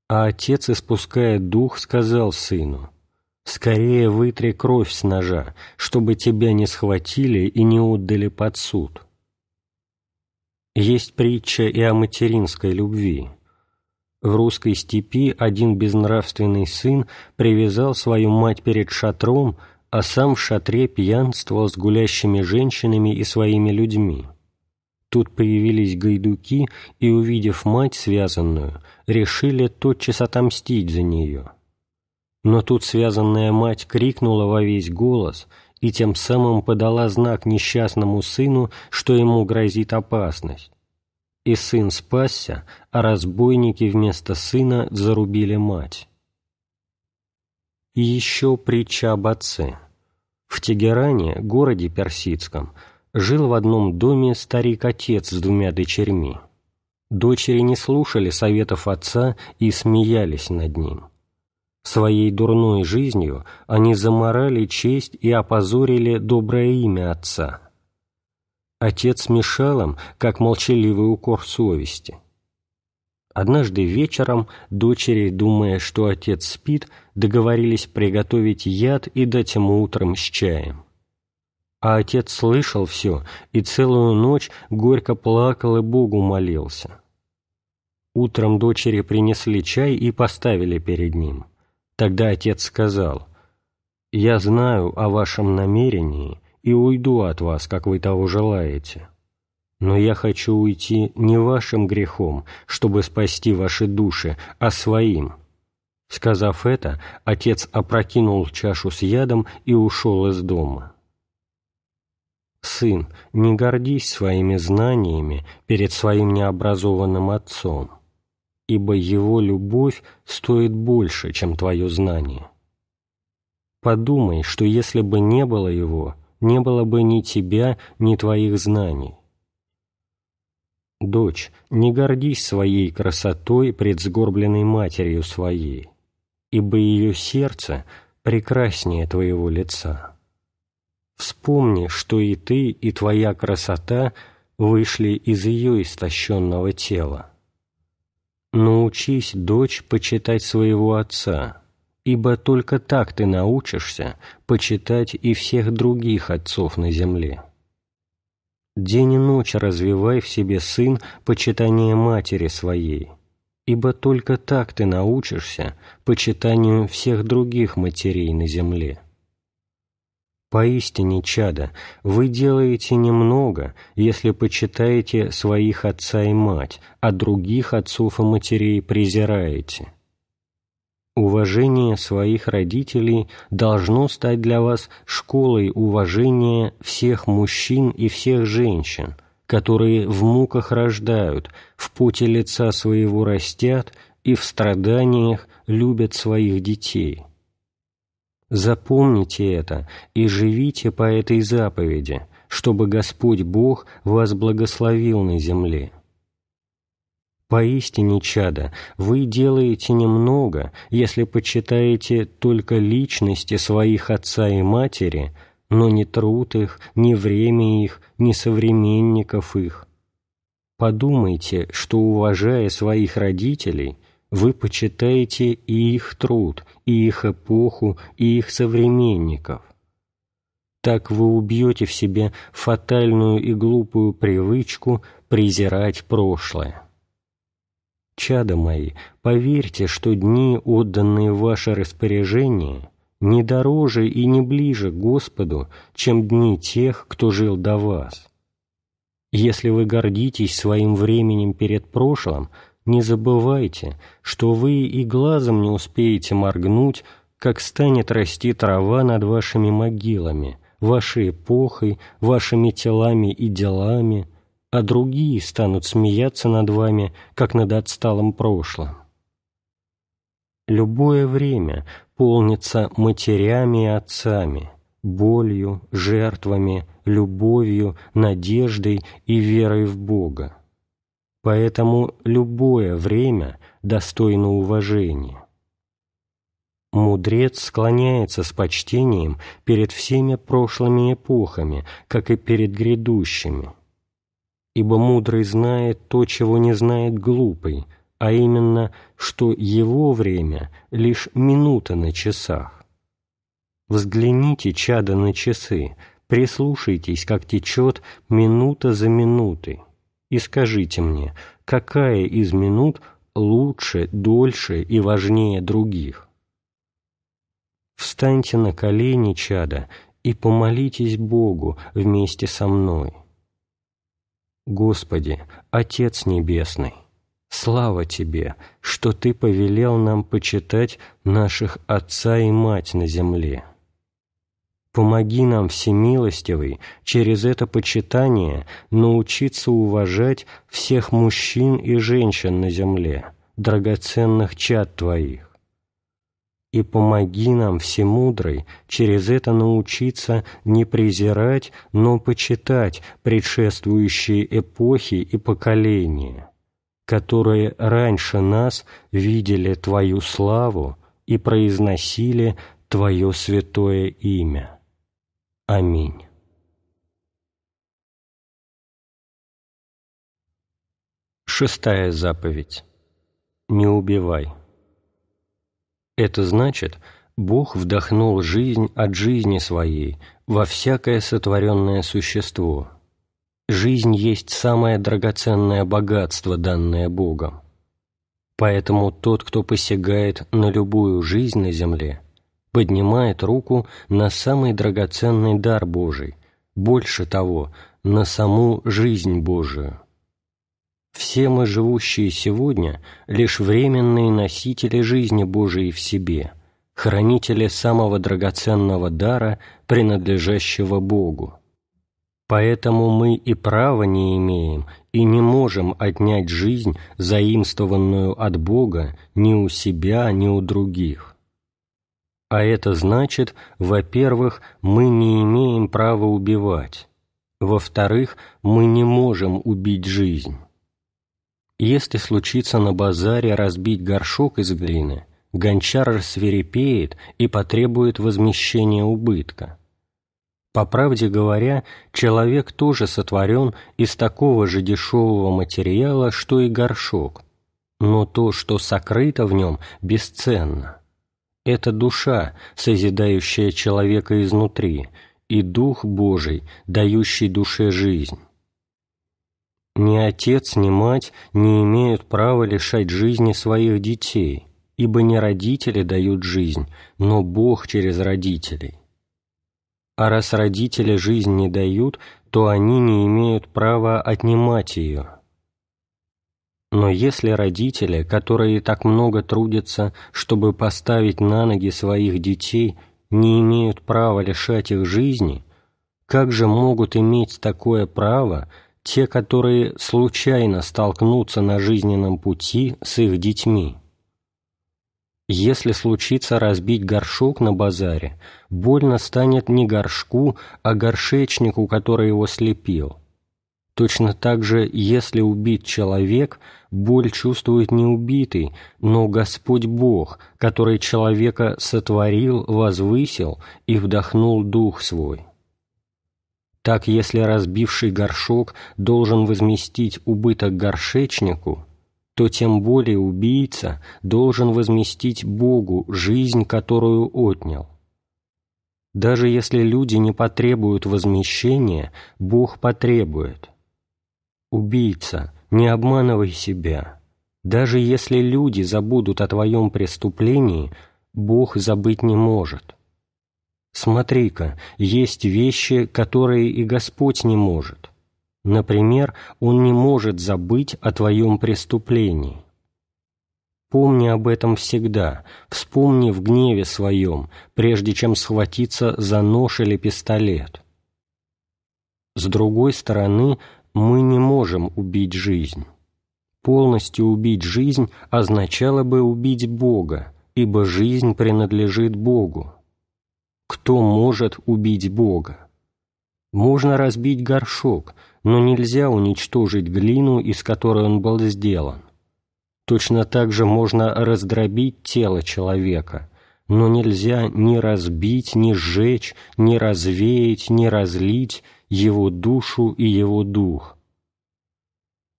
А отец, испуская дух, сказал сыну — Скорее вытри кровь с ножа, чтобы тебя не схватили и не отдали под суд. Есть притча и о материнской любви. В русской степи один безнравственный сын привязал свою мать перед шатром, а сам в шатре пьянствовал с гулящими женщинами и своими людьми. Тут появились гайдуки и, увидев мать связанную, решили тотчас отомстить за нее. Но тут связанная мать крикнула во весь голос и тем самым подала знак несчастному сыну, что ему грозит опасность. И сын спасся, а разбойники вместо сына зарубили мать. И еще притча об отце. В Тегеране, городе персидском, жил в одном доме старик-отец с двумя дочерьми. Дочери не слушали советов отца и смеялись над ним. Своей дурной жизнью они заморали честь и опозорили доброе имя отца. Отец мешал им, как молчаливый укор совести. Однажды вечером дочери, думая, что отец спит, договорились приготовить яд и дать ему утром с чаем. А отец слышал все и целую ночь горько плакал и Богу молился. Утром дочери принесли чай и поставили перед ним – Тогда отец сказал, «Я знаю о вашем намерении и уйду от вас, как вы того желаете. Но я хочу уйти не вашим грехом, чтобы спасти ваши души, а своим». Сказав это, отец опрокинул чашу с ядом и ушел из дома. «Сын, не гордись своими знаниями перед своим необразованным отцом ибо его любовь стоит больше, чем твое знание. Подумай, что если бы не было его, не было бы ни тебя, ни твоих знаний. Дочь, не гордись своей красотой пред сгорбленной матерью своей, ибо ее сердце прекраснее твоего лица. Вспомни, что и ты, и твоя красота вышли из ее истощенного тела. Научись, дочь, почитать своего отца, ибо только так ты научишься почитать и всех других отцов на земле. День и ночь развивай в себе, сын, почитание матери своей, ибо только так ты научишься почитанию всех других матерей на земле. Поистине, чада, вы делаете немного, если почитаете своих отца и мать, а других отцов и матерей презираете. Уважение своих родителей должно стать для вас школой уважения всех мужчин и всех женщин, которые в муках рождают, в поте лица своего растят и в страданиях любят своих детей. Запомните это и живите по этой заповеди, чтобы Господь Бог вас благословил на земле. Поистине, чада, вы делаете немного, если почитаете только личности своих отца и матери, но не труд их, не время их, не современников их. Подумайте, что, уважая своих родителей – вы почитаете и их труд, и их эпоху, и их современников. Так вы убьете в себе фатальную и глупую привычку презирать прошлое. Чада мои, поверьте, что дни, отданные в ваше распоряжение, не дороже и не ближе Господу, чем дни тех, кто жил до вас. Если вы гордитесь своим временем перед прошлым, не забывайте, что вы и глазом не успеете моргнуть, как станет расти трава над вашими могилами, вашей эпохой, вашими телами и делами, а другие станут смеяться над вами, как над отсталым прошлым. Любое время полнится матерями и отцами, болью, жертвами, любовью, надеждой и верой в Бога. Поэтому любое время достойно уважения. Мудрец склоняется с почтением перед всеми прошлыми эпохами, как и перед грядущими. Ибо мудрый знает то, чего не знает глупый, а именно, что его время — лишь минута на часах. Взгляните, чада, на часы, прислушайтесь, как течет минута за минутой. И скажите мне, какая из минут лучше, дольше и важнее других? Встаньте на колени, чада, и помолитесь Богу вместе со мной. Господи, Отец Небесный, слава Тебе, что Ты повелел нам почитать наших отца и мать на земле. Помоги нам, Всемилостивый, через это почитание научиться уважать всех мужчин и женщин на земле, драгоценных чад Твоих. И помоги нам, Всемудрый, через это научиться не презирать, но почитать предшествующие эпохи и поколения, которые раньше нас видели Твою славу и произносили Твое святое имя. Аминь. Шестая заповедь. Не убивай. Это значит, Бог вдохнул жизнь от жизни своей во всякое сотворенное существо. Жизнь есть самое драгоценное богатство, данное Богом. Поэтому тот, кто посягает на любую жизнь на земле – поднимает руку на самый драгоценный дар Божий, больше того, на саму жизнь Божию. Все мы, живущие сегодня, лишь временные носители жизни Божией в себе, хранители самого драгоценного дара, принадлежащего Богу. Поэтому мы и права не имеем, и не можем отнять жизнь, заимствованную от Бога, ни у себя, ни у других. А это значит, во-первых, мы не имеем права убивать. Во-вторых, мы не можем убить жизнь. Если случится на базаре разбить горшок из глины, гончар рассверепеет и потребует возмещения убытка. По правде говоря, человек тоже сотворен из такого же дешевого материала, что и горшок, но то, что сокрыто в нем, бесценно. Это душа, созидающая человека изнутри, и Дух Божий, дающий душе жизнь. Ни отец, ни мать не имеют права лишать жизни своих детей, ибо не родители дают жизнь, но Бог через родителей. А раз родители жизнь не дают, то они не имеют права отнимать ее – но если родители, которые так много трудятся, чтобы поставить на ноги своих детей, не имеют права лишать их жизни, как же могут иметь такое право те, которые случайно столкнутся на жизненном пути с их детьми? Если случится разбить горшок на базаре, больно станет не горшку, а горшечнику, который его слепил – Точно так же, если убит человек, боль чувствует не убитый, но Господь Бог, который человека сотворил, возвысил и вдохнул дух свой. Так, если разбивший горшок должен возместить убыток горшечнику, то тем более убийца должен возместить Богу жизнь, которую отнял. Даже если люди не потребуют возмещения, Бог потребует – Убийца, не обманывай себя. Даже если люди забудут о твоем преступлении, Бог забыть не может. Смотри-ка, есть вещи, которые и Господь не может. Например, Он не может забыть о твоем преступлении. Помни об этом всегда, вспомни в гневе своем, прежде чем схватиться за нож или пистолет. С другой стороны, мы не можем убить жизнь. Полностью убить жизнь означало бы убить Бога, ибо жизнь принадлежит Богу. Кто может убить Бога? Можно разбить горшок, но нельзя уничтожить глину, из которой он был сделан. Точно так же можно раздробить тело человека, но нельзя ни разбить, ни сжечь, ни развеять, ни разлить – его душу и его дух.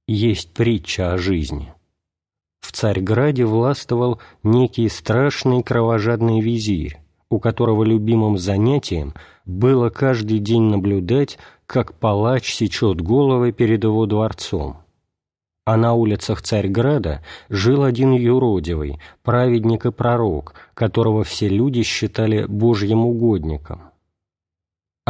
Есть притча о жизни. В Царьграде властвовал некий страшный кровожадный визирь, у которого любимым занятием было каждый день наблюдать, как палач сечет головы перед его дворцом. А на улицах Царьграда жил один юродивый, праведник и пророк, которого все люди считали божьим угодником.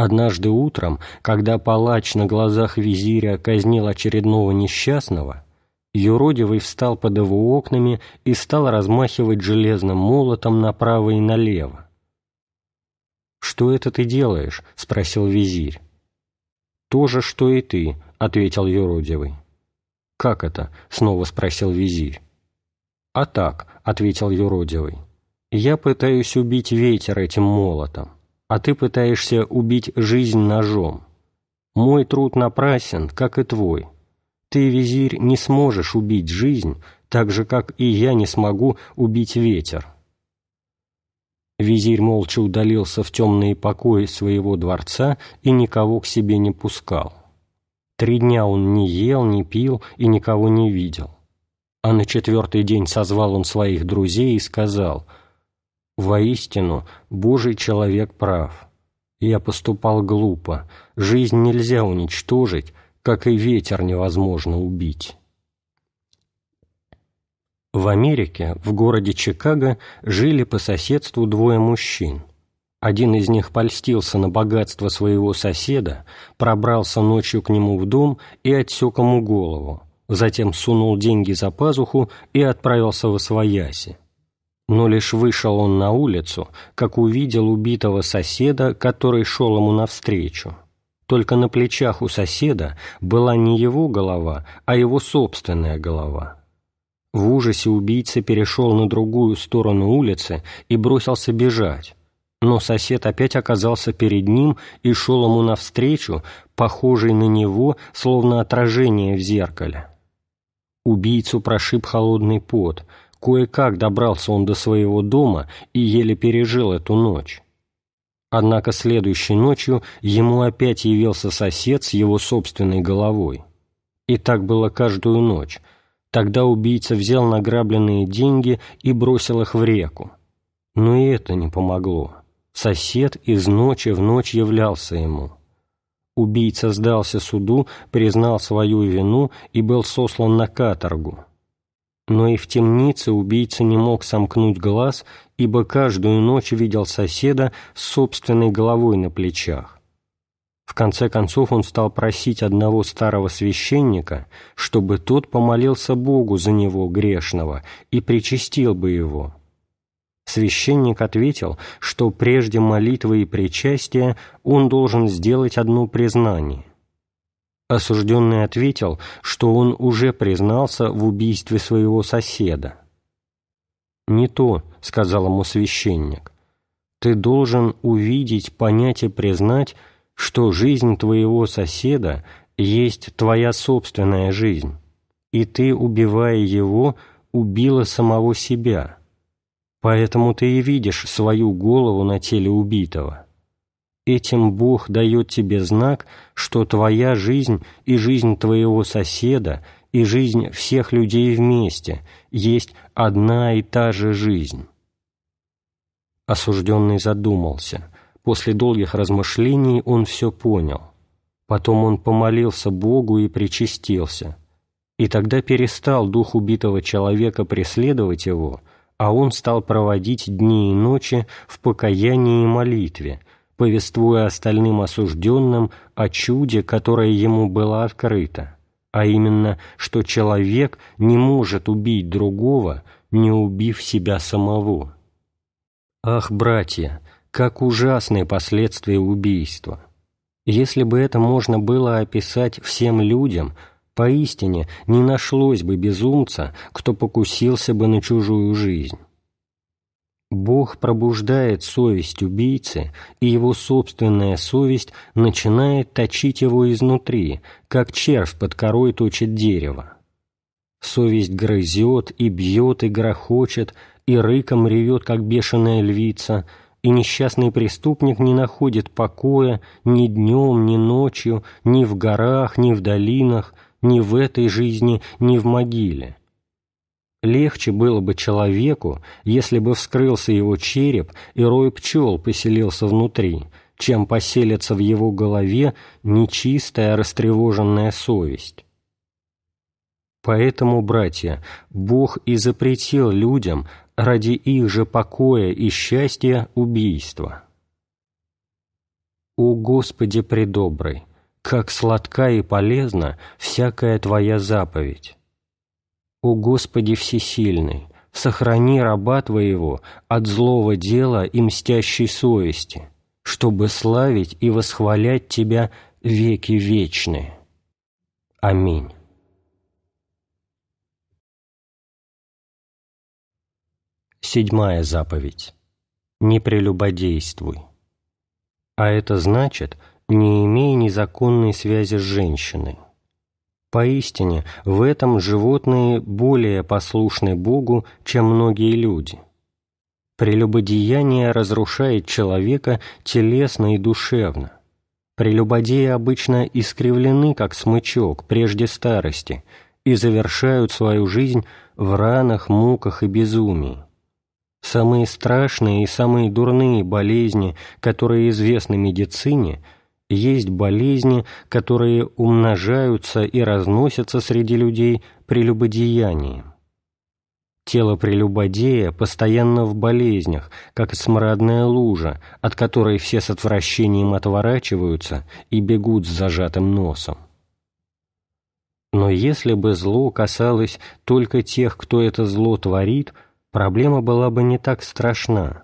Однажды утром, когда палач на глазах визиря казнил очередного несчастного, юродивый встал под его окнами и стал размахивать железным молотом направо и налево. «Что это ты делаешь?» — спросил визирь. «То же, что и ты», — ответил юродивый. «Как это?» — снова спросил визирь. «А так», — ответил юродивый, — «я пытаюсь убить ветер этим молотом» а ты пытаешься убить жизнь ножом. Мой труд напрасен, как и твой. Ты, визирь, не сможешь убить жизнь, так же, как и я не смогу убить ветер». Визирь молча удалился в темные покои своего дворца и никого к себе не пускал. Три дня он не ел, не пил и никого не видел. А на четвертый день созвал он своих друзей и сказал – Воистину, Божий человек прав. Я поступал глупо. Жизнь нельзя уничтожить, как и ветер невозможно убить. В Америке, в городе Чикаго, жили по соседству двое мужчин. Один из них польстился на богатство своего соседа, пробрался ночью к нему в дом и отсек ему голову, затем сунул деньги за пазуху и отправился в Освояси. Но лишь вышел он на улицу, как увидел убитого соседа, который шел ему навстречу. Только на плечах у соседа была не его голова, а его собственная голова. В ужасе убийца перешел на другую сторону улицы и бросился бежать. Но сосед опять оказался перед ним и шел ему навстречу, похожий на него, словно отражение в зеркале. Убийцу прошиб холодный пот, Кое-как добрался он до своего дома и еле пережил эту ночь. Однако следующей ночью ему опять явился сосед с его собственной головой. И так было каждую ночь. Тогда убийца взял награбленные деньги и бросил их в реку. Но и это не помогло. Сосед из ночи в ночь являлся ему. Убийца сдался суду, признал свою вину и был сослан на каторгу. Но и в темнице убийца не мог сомкнуть глаз, ибо каждую ночь видел соседа с собственной головой на плечах. В конце концов он стал просить одного старого священника, чтобы тот помолился Богу за него, грешного, и причастил бы его. Священник ответил, что прежде молитвы и причастия он должен сделать одно признание. Осужденный ответил, что он уже признался в убийстве своего соседа. «Не то», — сказал ему священник. «Ты должен увидеть, понять и признать, что жизнь твоего соседа есть твоя собственная жизнь, и ты, убивая его, убила самого себя. Поэтому ты и видишь свою голову на теле убитого». Этим Бог дает тебе знак, что твоя жизнь и жизнь твоего соседа и жизнь всех людей вместе есть одна и та же жизнь. Осужденный задумался. После долгих размышлений он все понял. Потом он помолился Богу и причастился. И тогда перестал дух убитого человека преследовать его, а он стал проводить дни и ночи в покаянии и молитве – повествуя остальным осужденным о чуде, которое ему было открыто, а именно, что человек не может убить другого, не убив себя самого. Ах, братья, как ужасны последствия убийства! Если бы это можно было описать всем людям, поистине не нашлось бы безумца, кто покусился бы на чужую жизнь. Бог пробуждает совесть убийцы, и его собственная совесть начинает точить его изнутри, как червь под корой точит дерево. Совесть грызет и бьет и грохочет, и рыком ревет, как бешеная львица, и несчастный преступник не находит покоя ни днем, ни ночью, ни в горах, ни в долинах, ни в этой жизни, ни в могиле – Легче было бы человеку, если бы вскрылся его череп и рой пчел поселился внутри, чем поселится в его голове нечистая растревоженная совесть. Поэтому, братья, Бог и запретил людям ради их же покоя и счастья убийство. «О Господи предобрый, как сладка и полезна всякая Твоя заповедь!» «О Господи Всесильный, сохрани раба Твоего от злого дела и мстящей совести, чтобы славить и восхвалять Тебя веки вечные. Аминь». Седьмая заповедь. «Не прелюбодействуй». А это значит «не имей незаконной связи с женщиной». Поистине, в этом животные более послушны Богу, чем многие люди. Прелюбодеяние разрушает человека телесно и душевно. Прелюбодеи обычно искривлены, как смычок, прежде старости, и завершают свою жизнь в ранах, муках и безумии. Самые страшные и самые дурные болезни, которые известны медицине – есть болезни, которые умножаются и разносятся среди людей прелюбодеянием. Тело прелюбодея постоянно в болезнях, как смрадная лужа, от которой все с отвращением отворачиваются и бегут с зажатым носом. Но если бы зло касалось только тех, кто это зло творит, проблема была бы не так страшна.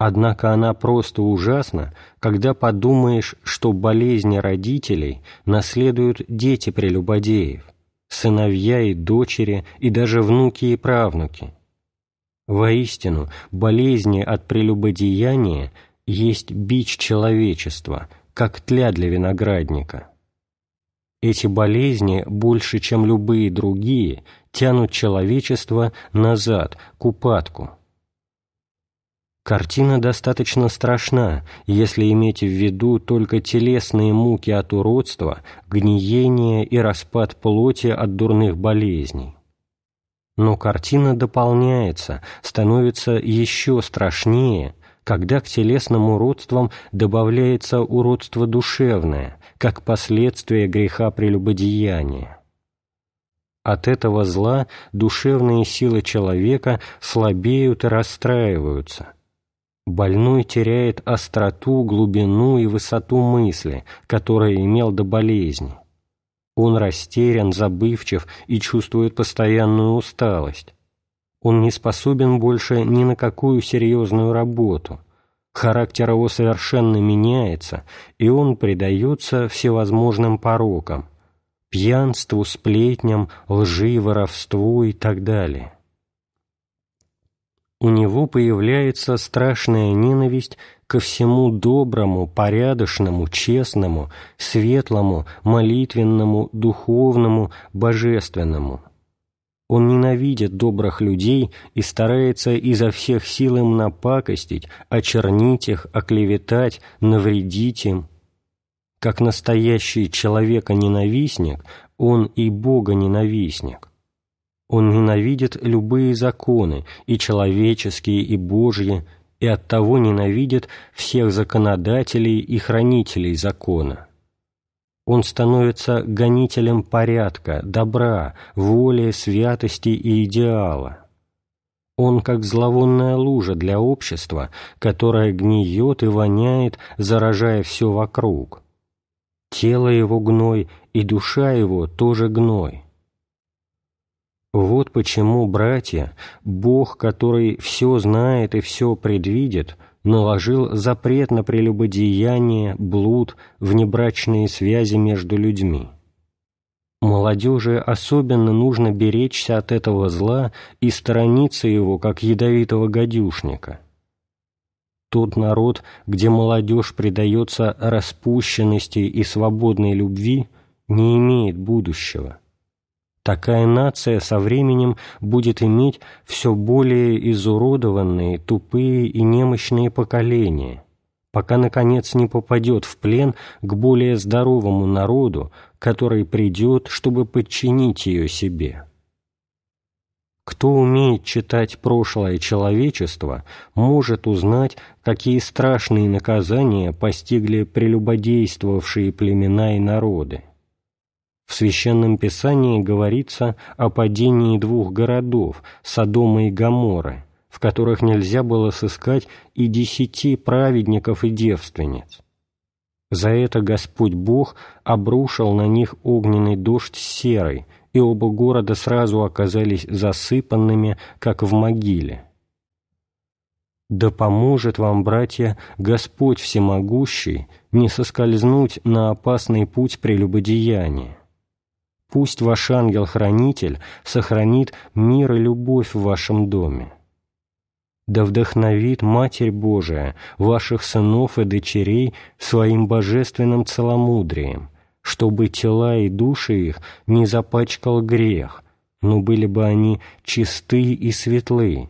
Однако она просто ужасна, когда подумаешь, что болезни родителей наследуют дети прелюбодеев, сыновья и дочери, и даже внуки и правнуки. Воистину, болезни от прелюбодеяния есть бич человечества, как тля для виноградника. Эти болезни, больше чем любые другие, тянут человечество назад, к упадку – Картина достаточно страшна, если иметь в виду только телесные муки от уродства, гниение и распад плоти от дурных болезней. Но картина дополняется, становится еще страшнее, когда к телесным уродствам добавляется уродство душевное, как последствие греха прелюбодеяния. От этого зла душевные силы человека слабеют и расстраиваются – Больной теряет остроту, глубину и высоту мысли, которые имел до болезни. Он растерян, забывчив и чувствует постоянную усталость. Он не способен больше ни на какую серьезную работу. Характер его совершенно меняется, и он предается всевозможным порокам – пьянству, сплетням, лжи, воровству и так далее у него появляется страшная ненависть ко всему доброму, порядочному, честному, светлому, молитвенному, духовному, божественному. Он ненавидит добрых людей и старается изо всех сил им напакостить, очернить их, оклеветать, навредить им. Как настоящий человека-ненавистник, он и Бога-ненавистник. Он ненавидит любые законы, и человеческие, и божьи, и оттого ненавидит всех законодателей и хранителей закона. Он становится гонителем порядка, добра, воли, святости и идеала. Он как зловонная лужа для общества, которая гниет и воняет, заражая все вокруг. Тело его гной, и душа его тоже гной. Вот почему, братья, Бог, который все знает и все предвидит, наложил запрет на прелюбодеяние, блуд, внебрачные связи между людьми. Молодежи особенно нужно беречься от этого зла и сторониться его, как ядовитого гадюшника. Тот народ, где молодежь предается распущенности и свободной любви, не имеет будущего такая нация со временем будет иметь все более изуродованные, тупые и немощные поколения, пока, наконец, не попадет в плен к более здоровому народу, который придет, чтобы подчинить ее себе. Кто умеет читать прошлое человечества, может узнать, какие страшные наказания постигли прелюбодействовавшие племена и народы. В Священном Писании говорится о падении двух городов, Содома и Гаморы, в которых нельзя было сыскать и десяти праведников и девственниц. За это Господь Бог обрушил на них огненный дождь серой, и оба города сразу оказались засыпанными, как в могиле. Да поможет вам, братья, Господь Всемогущий не соскользнуть на опасный путь прелюбодеяния Пусть ваш ангел-хранитель сохранит мир и любовь в вашем доме. Да вдохновит Матерь Божия ваших сынов и дочерей своим божественным целомудрием, чтобы тела и души их не запачкал грех, но были бы они чисты и светлы,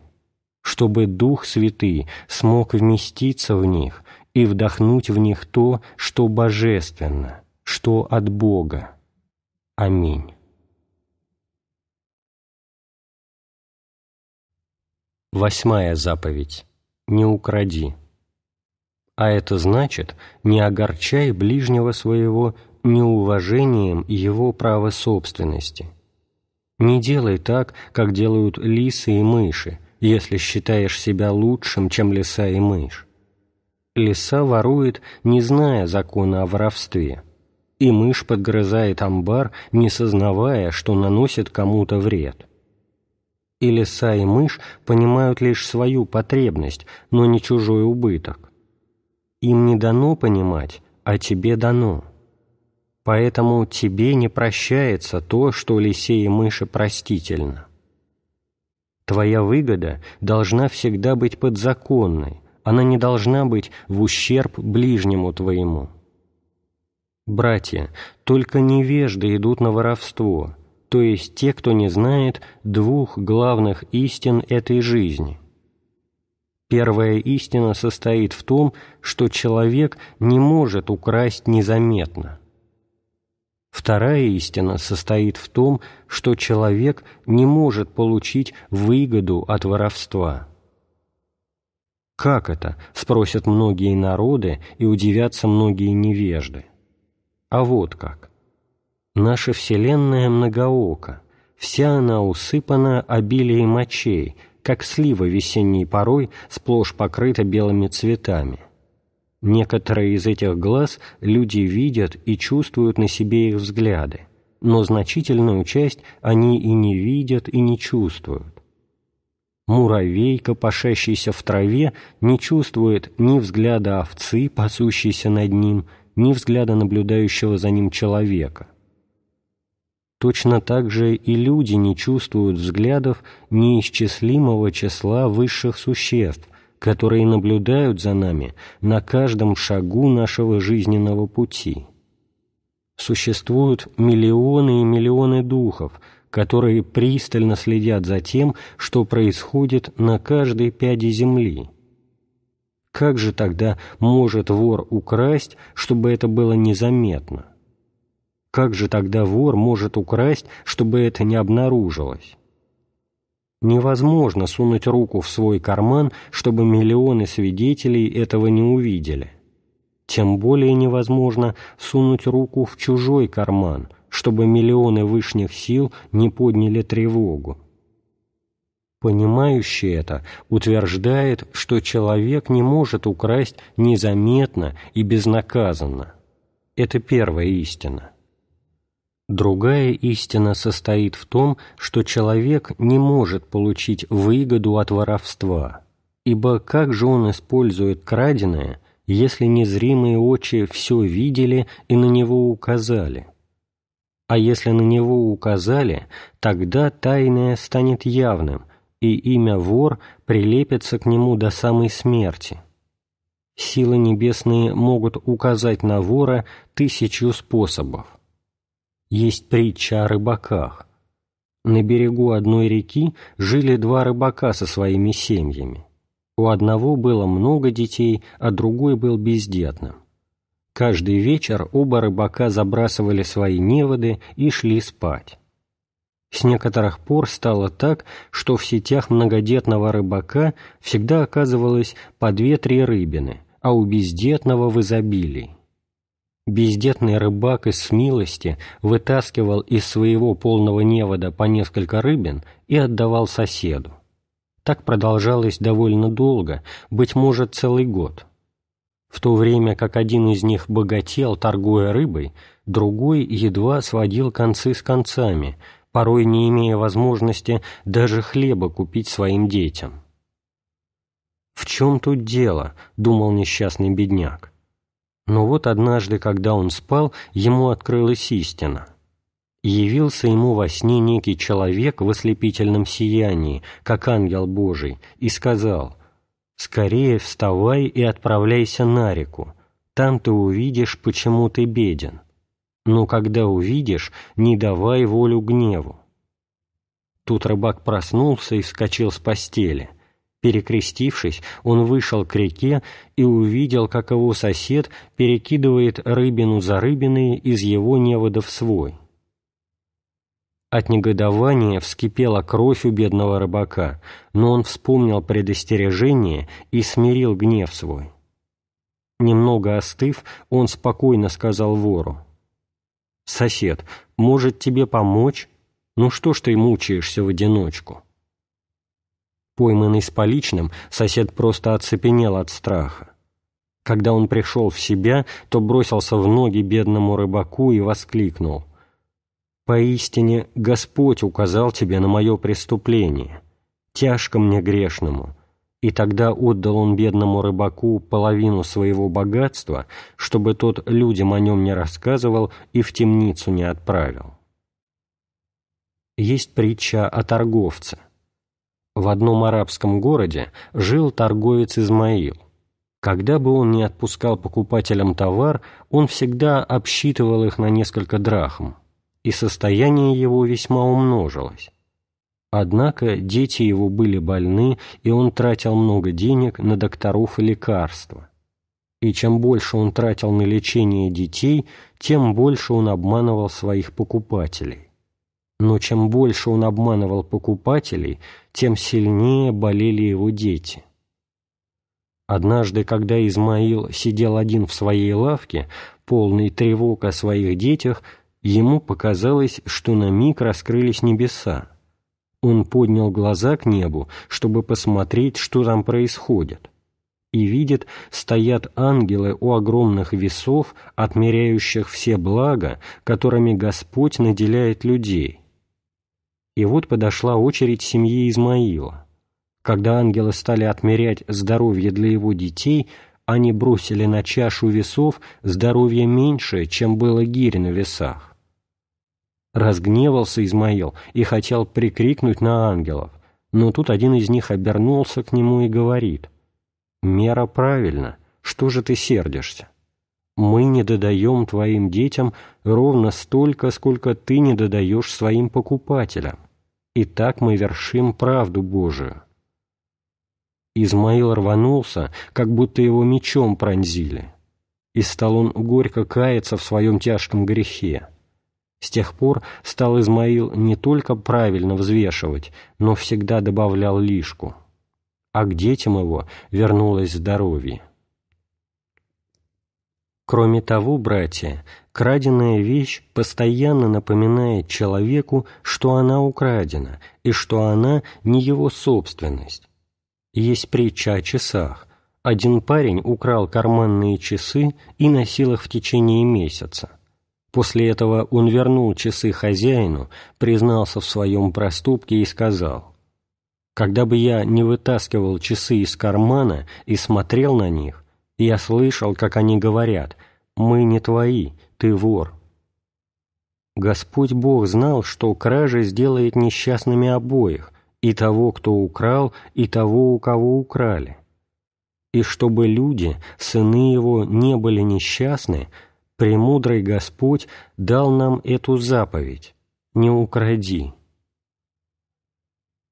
чтобы Дух Святый смог вместиться в них и вдохнуть в них то, что божественно, что от Бога. Аминь. Восьмая заповедь. Не укради. А это значит, не огорчай ближнего своего неуважением его права собственности. Не делай так, как делают лисы и мыши, если считаешь себя лучшим, чем лиса и мышь. Лиса ворует, не зная закона о воровстве – и мышь подгрызает амбар, не сознавая, что наносит кому-то вред. И лиса, и мышь понимают лишь свою потребность, но не чужой убыток. Им не дано понимать, а тебе дано. Поэтому тебе не прощается то, что лисе и мыши простительно. Твоя выгода должна всегда быть подзаконной, она не должна быть в ущерб ближнему твоему. Братья, только невежды идут на воровство, то есть те, кто не знает двух главных истин этой жизни. Первая истина состоит в том, что человек не может украсть незаметно. Вторая истина состоит в том, что человек не может получить выгоду от воровства. «Как это?» – спросят многие народы и удивятся многие невежды. А вот как. Наша Вселенная многоока, вся она усыпана обилием очей, как слива весенней порой сплошь покрыта белыми цветами. Некоторые из этих глаз люди видят и чувствуют на себе их взгляды, но значительную часть они и не видят, и не чувствуют. Муравей, копошащийся в траве, не чувствует ни взгляда овцы, пасущейся над ним, ни взгляда наблюдающего за ним человека. Точно так же и люди не чувствуют взглядов неисчислимого числа высших существ, которые наблюдают за нами на каждом шагу нашего жизненного пути. Существуют миллионы и миллионы духов, которые пристально следят за тем, что происходит на каждой пяди земли – как же тогда может вор украсть, чтобы это было незаметно? Как же тогда вор может украсть, чтобы это не обнаружилось? Невозможно сунуть руку в свой карман, чтобы миллионы свидетелей этого не увидели. Тем более невозможно сунуть руку в чужой карман, чтобы миллионы вышних сил не подняли тревогу. Понимающий это утверждает, что человек не может украсть незаметно и безнаказанно. Это первая истина. Другая истина состоит в том, что человек не может получить выгоду от воровства, ибо как же он использует краденое, если незримые очи все видели и на него указали? А если на него указали, тогда тайное станет явным, и имя вор прилепится к нему до самой смерти. Силы небесные могут указать на вора тысячу способов. Есть притча о рыбаках. На берегу одной реки жили два рыбака со своими семьями. У одного было много детей, а другой был бездетным. Каждый вечер оба рыбака забрасывали свои неводы и шли спать. С некоторых пор стало так, что в сетях многодетного рыбака всегда оказывалось по две-три рыбины, а у бездетного в изобилии. Бездетный рыбак из смилости вытаскивал из своего полного невода по несколько рыбин и отдавал соседу. Так продолжалось довольно долго, быть может, целый год. В то время как один из них богател, торгуя рыбой, другой едва сводил концы с концами – порой не имея возможности даже хлеба купить своим детям. «В чем тут дело?» — думал несчастный бедняк. Но вот однажды, когда он спал, ему открылась истина. Явился ему во сне некий человек в ослепительном сиянии, как ангел Божий, и сказал, «Скорее вставай и отправляйся на реку, там ты увидишь, почему ты беден» но когда увидишь, не давай волю гневу. Тут рыбак проснулся и вскочил с постели. Перекрестившись, он вышел к реке и увидел, как его сосед перекидывает рыбину за рыбиной из его невода в свой. От негодования вскипела кровь у бедного рыбака, но он вспомнил предостережение и смирил гнев свой. Немного остыв, он спокойно сказал вору — Сосед, может тебе помочь? Ну что ж ты мучаешься в одиночку? Пойманный с поличным, сосед просто оцепенел от страха. Когда он пришел в себя, то бросился в ноги бедному рыбаку и воскликнул. «Поистине Господь указал тебе на мое преступление. Тяжко мне грешному и тогда отдал он бедному рыбаку половину своего богатства, чтобы тот людям о нем не рассказывал и в темницу не отправил. Есть притча о торговце. В одном арабском городе жил торговец Измаил. Когда бы он не отпускал покупателям товар, он всегда обсчитывал их на несколько драхм, и состояние его весьма умножилось. Однако дети его были больны, и он тратил много денег на докторов и лекарства. И чем больше он тратил на лечение детей, тем больше он обманывал своих покупателей. Но чем больше он обманывал покупателей, тем сильнее болели его дети. Однажды, когда Измаил сидел один в своей лавке, полный тревог о своих детях, ему показалось, что на миг раскрылись небеса. Он поднял глаза к небу, чтобы посмотреть, что там происходит. И видит, стоят ангелы у огромных весов, отмеряющих все блага, которыми Господь наделяет людей. И вот подошла очередь семьи Измаила. Когда ангелы стали отмерять здоровье для его детей, они бросили на чашу весов здоровье меньшее, чем было гирь на весах. Разгневался Измаил и хотел прикрикнуть на ангелов, но тут один из них обернулся к нему и говорит, «Мера правильно, что же ты сердишься? Мы не додаем твоим детям ровно столько, сколько ты не додаешь своим покупателям. И так мы вершим правду Божию». Измаил рванулся, как будто его мечом пронзили, и стал он горько каяться в своем тяжком грехе. С тех пор стал Измаил не только правильно взвешивать, но всегда добавлял лишку. А к детям его вернулось здоровье. Кроме того, братья, краденая вещь постоянно напоминает человеку, что она украдена и что она не его собственность. Есть притча о часах. Один парень украл карманные часы и носил их в течение месяца. После этого он вернул часы хозяину, признался в своем проступке и сказал, «Когда бы я не вытаскивал часы из кармана и смотрел на них, я слышал, как они говорят, «Мы не твои, ты вор». Господь Бог знал, что кража сделает несчастными обоих, и того, кто украл, и того, у кого украли. И чтобы люди, сыны его, не были несчастны – премудрый Господь дал нам эту заповедь «Не укради».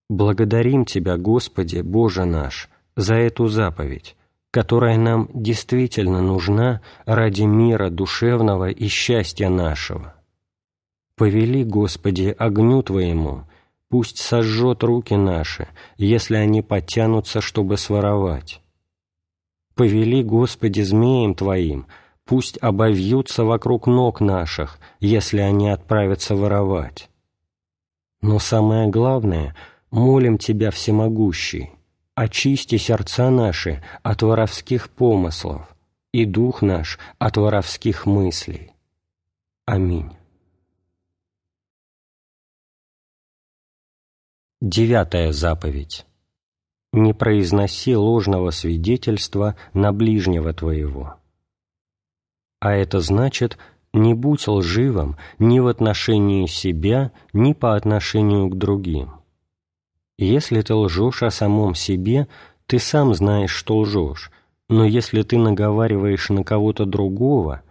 Благодарим Тебя, Господи, Боже наш, за эту заповедь, которая нам действительно нужна ради мира душевного и счастья нашего. Повели, Господи, огню Твоему, пусть сожжет руки наши, если они подтянутся, чтобы своровать. Повели, Господи, змеям Твоим, пусть обовьются вокруг ног наших, если они отправятся воровать. Но самое главное, молим Тебя, Всемогущий, очисти сердца наши от воровских помыслов и дух наш от воровских мыслей. Аминь. Девятая заповедь. «Не произноси ложного свидетельства на ближнего твоего». А это значит, не будь лживым ни в отношении себя, ни по отношению к другим. Если ты лжешь о самом себе, ты сам знаешь, что лжешь, но если ты наговариваешь на кого-то другого,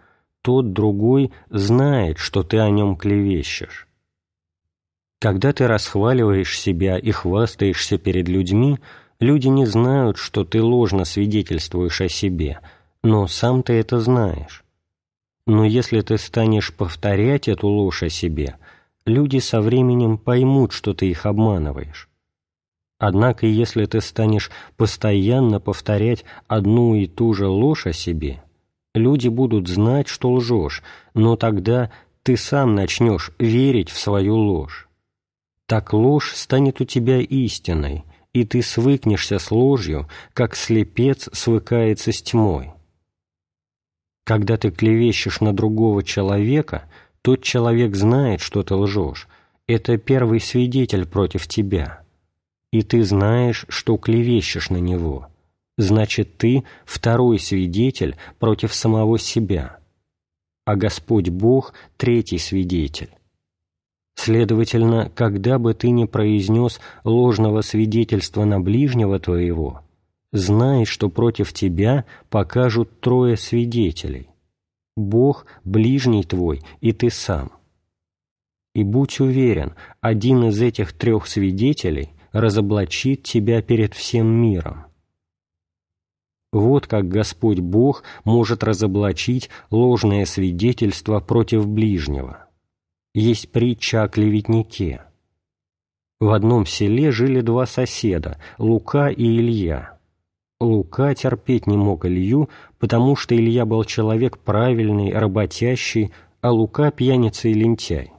тот другой знает, что ты о нем клевещешь. Когда ты расхваливаешь себя и хвастаешься перед людьми, люди не знают, что ты ложно свидетельствуешь о себе, но сам ты это знаешь. Но если ты станешь повторять эту ложь о себе, люди со временем поймут, что ты их обманываешь. Однако, если ты станешь постоянно повторять одну и ту же ложь о себе, люди будут знать, что лжешь, но тогда ты сам начнешь верить в свою ложь. Так ложь станет у тебя истиной, и ты свыкнешься с ложью, как слепец свыкается с тьмой. Когда ты клевещешь на другого человека, тот человек знает, что ты лжешь. Это первый свидетель против тебя. И ты знаешь, что клевещешь на него. Значит, ты второй свидетель против самого себя. А Господь Бог – третий свидетель. Следовательно, когда бы ты ни произнес ложного свидетельства на ближнего твоего – Знай, что против тебя покажут трое свидетелей. Бог, ближний твой и ты сам. И будь уверен, один из этих трех свидетелей разоблачит тебя перед всем миром. Вот как Господь Бог может разоблачить ложное свидетельство против ближнего. Есть притча о клеветнике. В одном селе жили два соседа, Лука и Илья. Лука терпеть не мог Илью, потому что Илья был человек правильный, работящий, а Лука – пьяница и лентяй.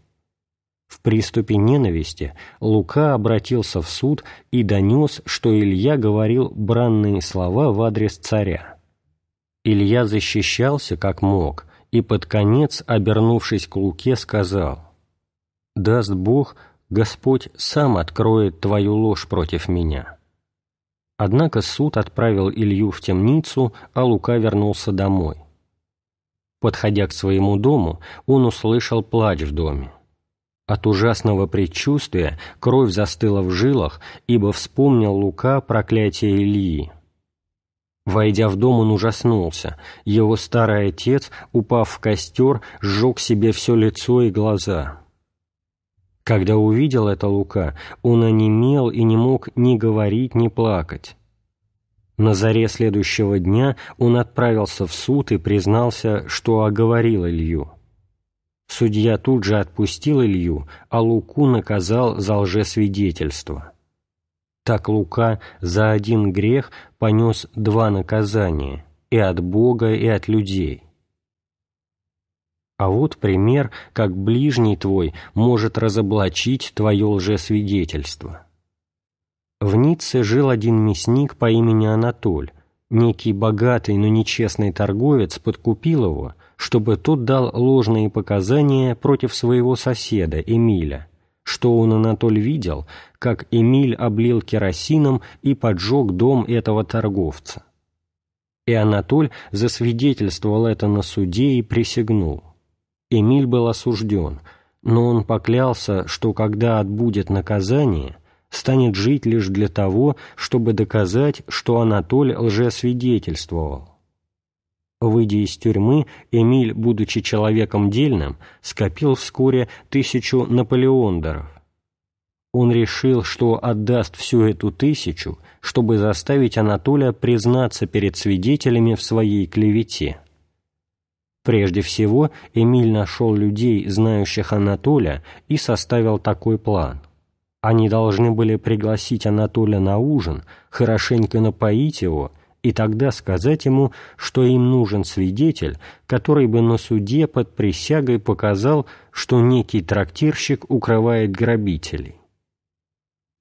В приступе ненависти Лука обратился в суд и донес, что Илья говорил бранные слова в адрес царя. Илья защищался как мог и под конец, обернувшись к Луке, сказал «Даст Бог, Господь сам откроет твою ложь против меня». Однако суд отправил Илью в темницу, а Лука вернулся домой. Подходя к своему дому, он услышал плач в доме. От ужасного предчувствия кровь застыла в жилах, ибо вспомнил Лука проклятие Ильи. Войдя в дом, он ужаснулся. Его старый отец, упав в костер, сжег себе все лицо и глаза. Когда увидел это Лука, он онемел и не мог ни говорить, ни плакать. На заре следующего дня он отправился в суд и признался, что оговорил Илью. Судья тут же отпустил Илью, а Луку наказал за лжесвидетельство. Так Лука за один грех понес два наказания – и от Бога, и от людей – а вот пример, как ближний твой может разоблачить твое лжесвидетельство. В Ницце жил один мясник по имени Анатоль. Некий богатый, но нечестный торговец подкупил его, чтобы тот дал ложные показания против своего соседа Эмиля, что он, Анатоль, видел, как Эмиль облил керосином и поджег дом этого торговца. И Анатоль засвидетельствовал это на суде и присягнул. Эмиль был осужден, но он поклялся, что когда отбудет наказание, станет жить лишь для того, чтобы доказать, что Анатоль лжесвидетельствовал. Выйдя из тюрьмы, Эмиль, будучи человеком дельным, скопил вскоре тысячу наполеондоров. Он решил, что отдаст всю эту тысячу, чтобы заставить Анатолия признаться перед свидетелями в своей клевете. Прежде всего, Эмиль нашел людей, знающих Анатоля, и составил такой план. Они должны были пригласить Анатоля на ужин, хорошенько напоить его и тогда сказать ему, что им нужен свидетель, который бы на суде под присягой показал, что некий трактирщик укрывает грабителей.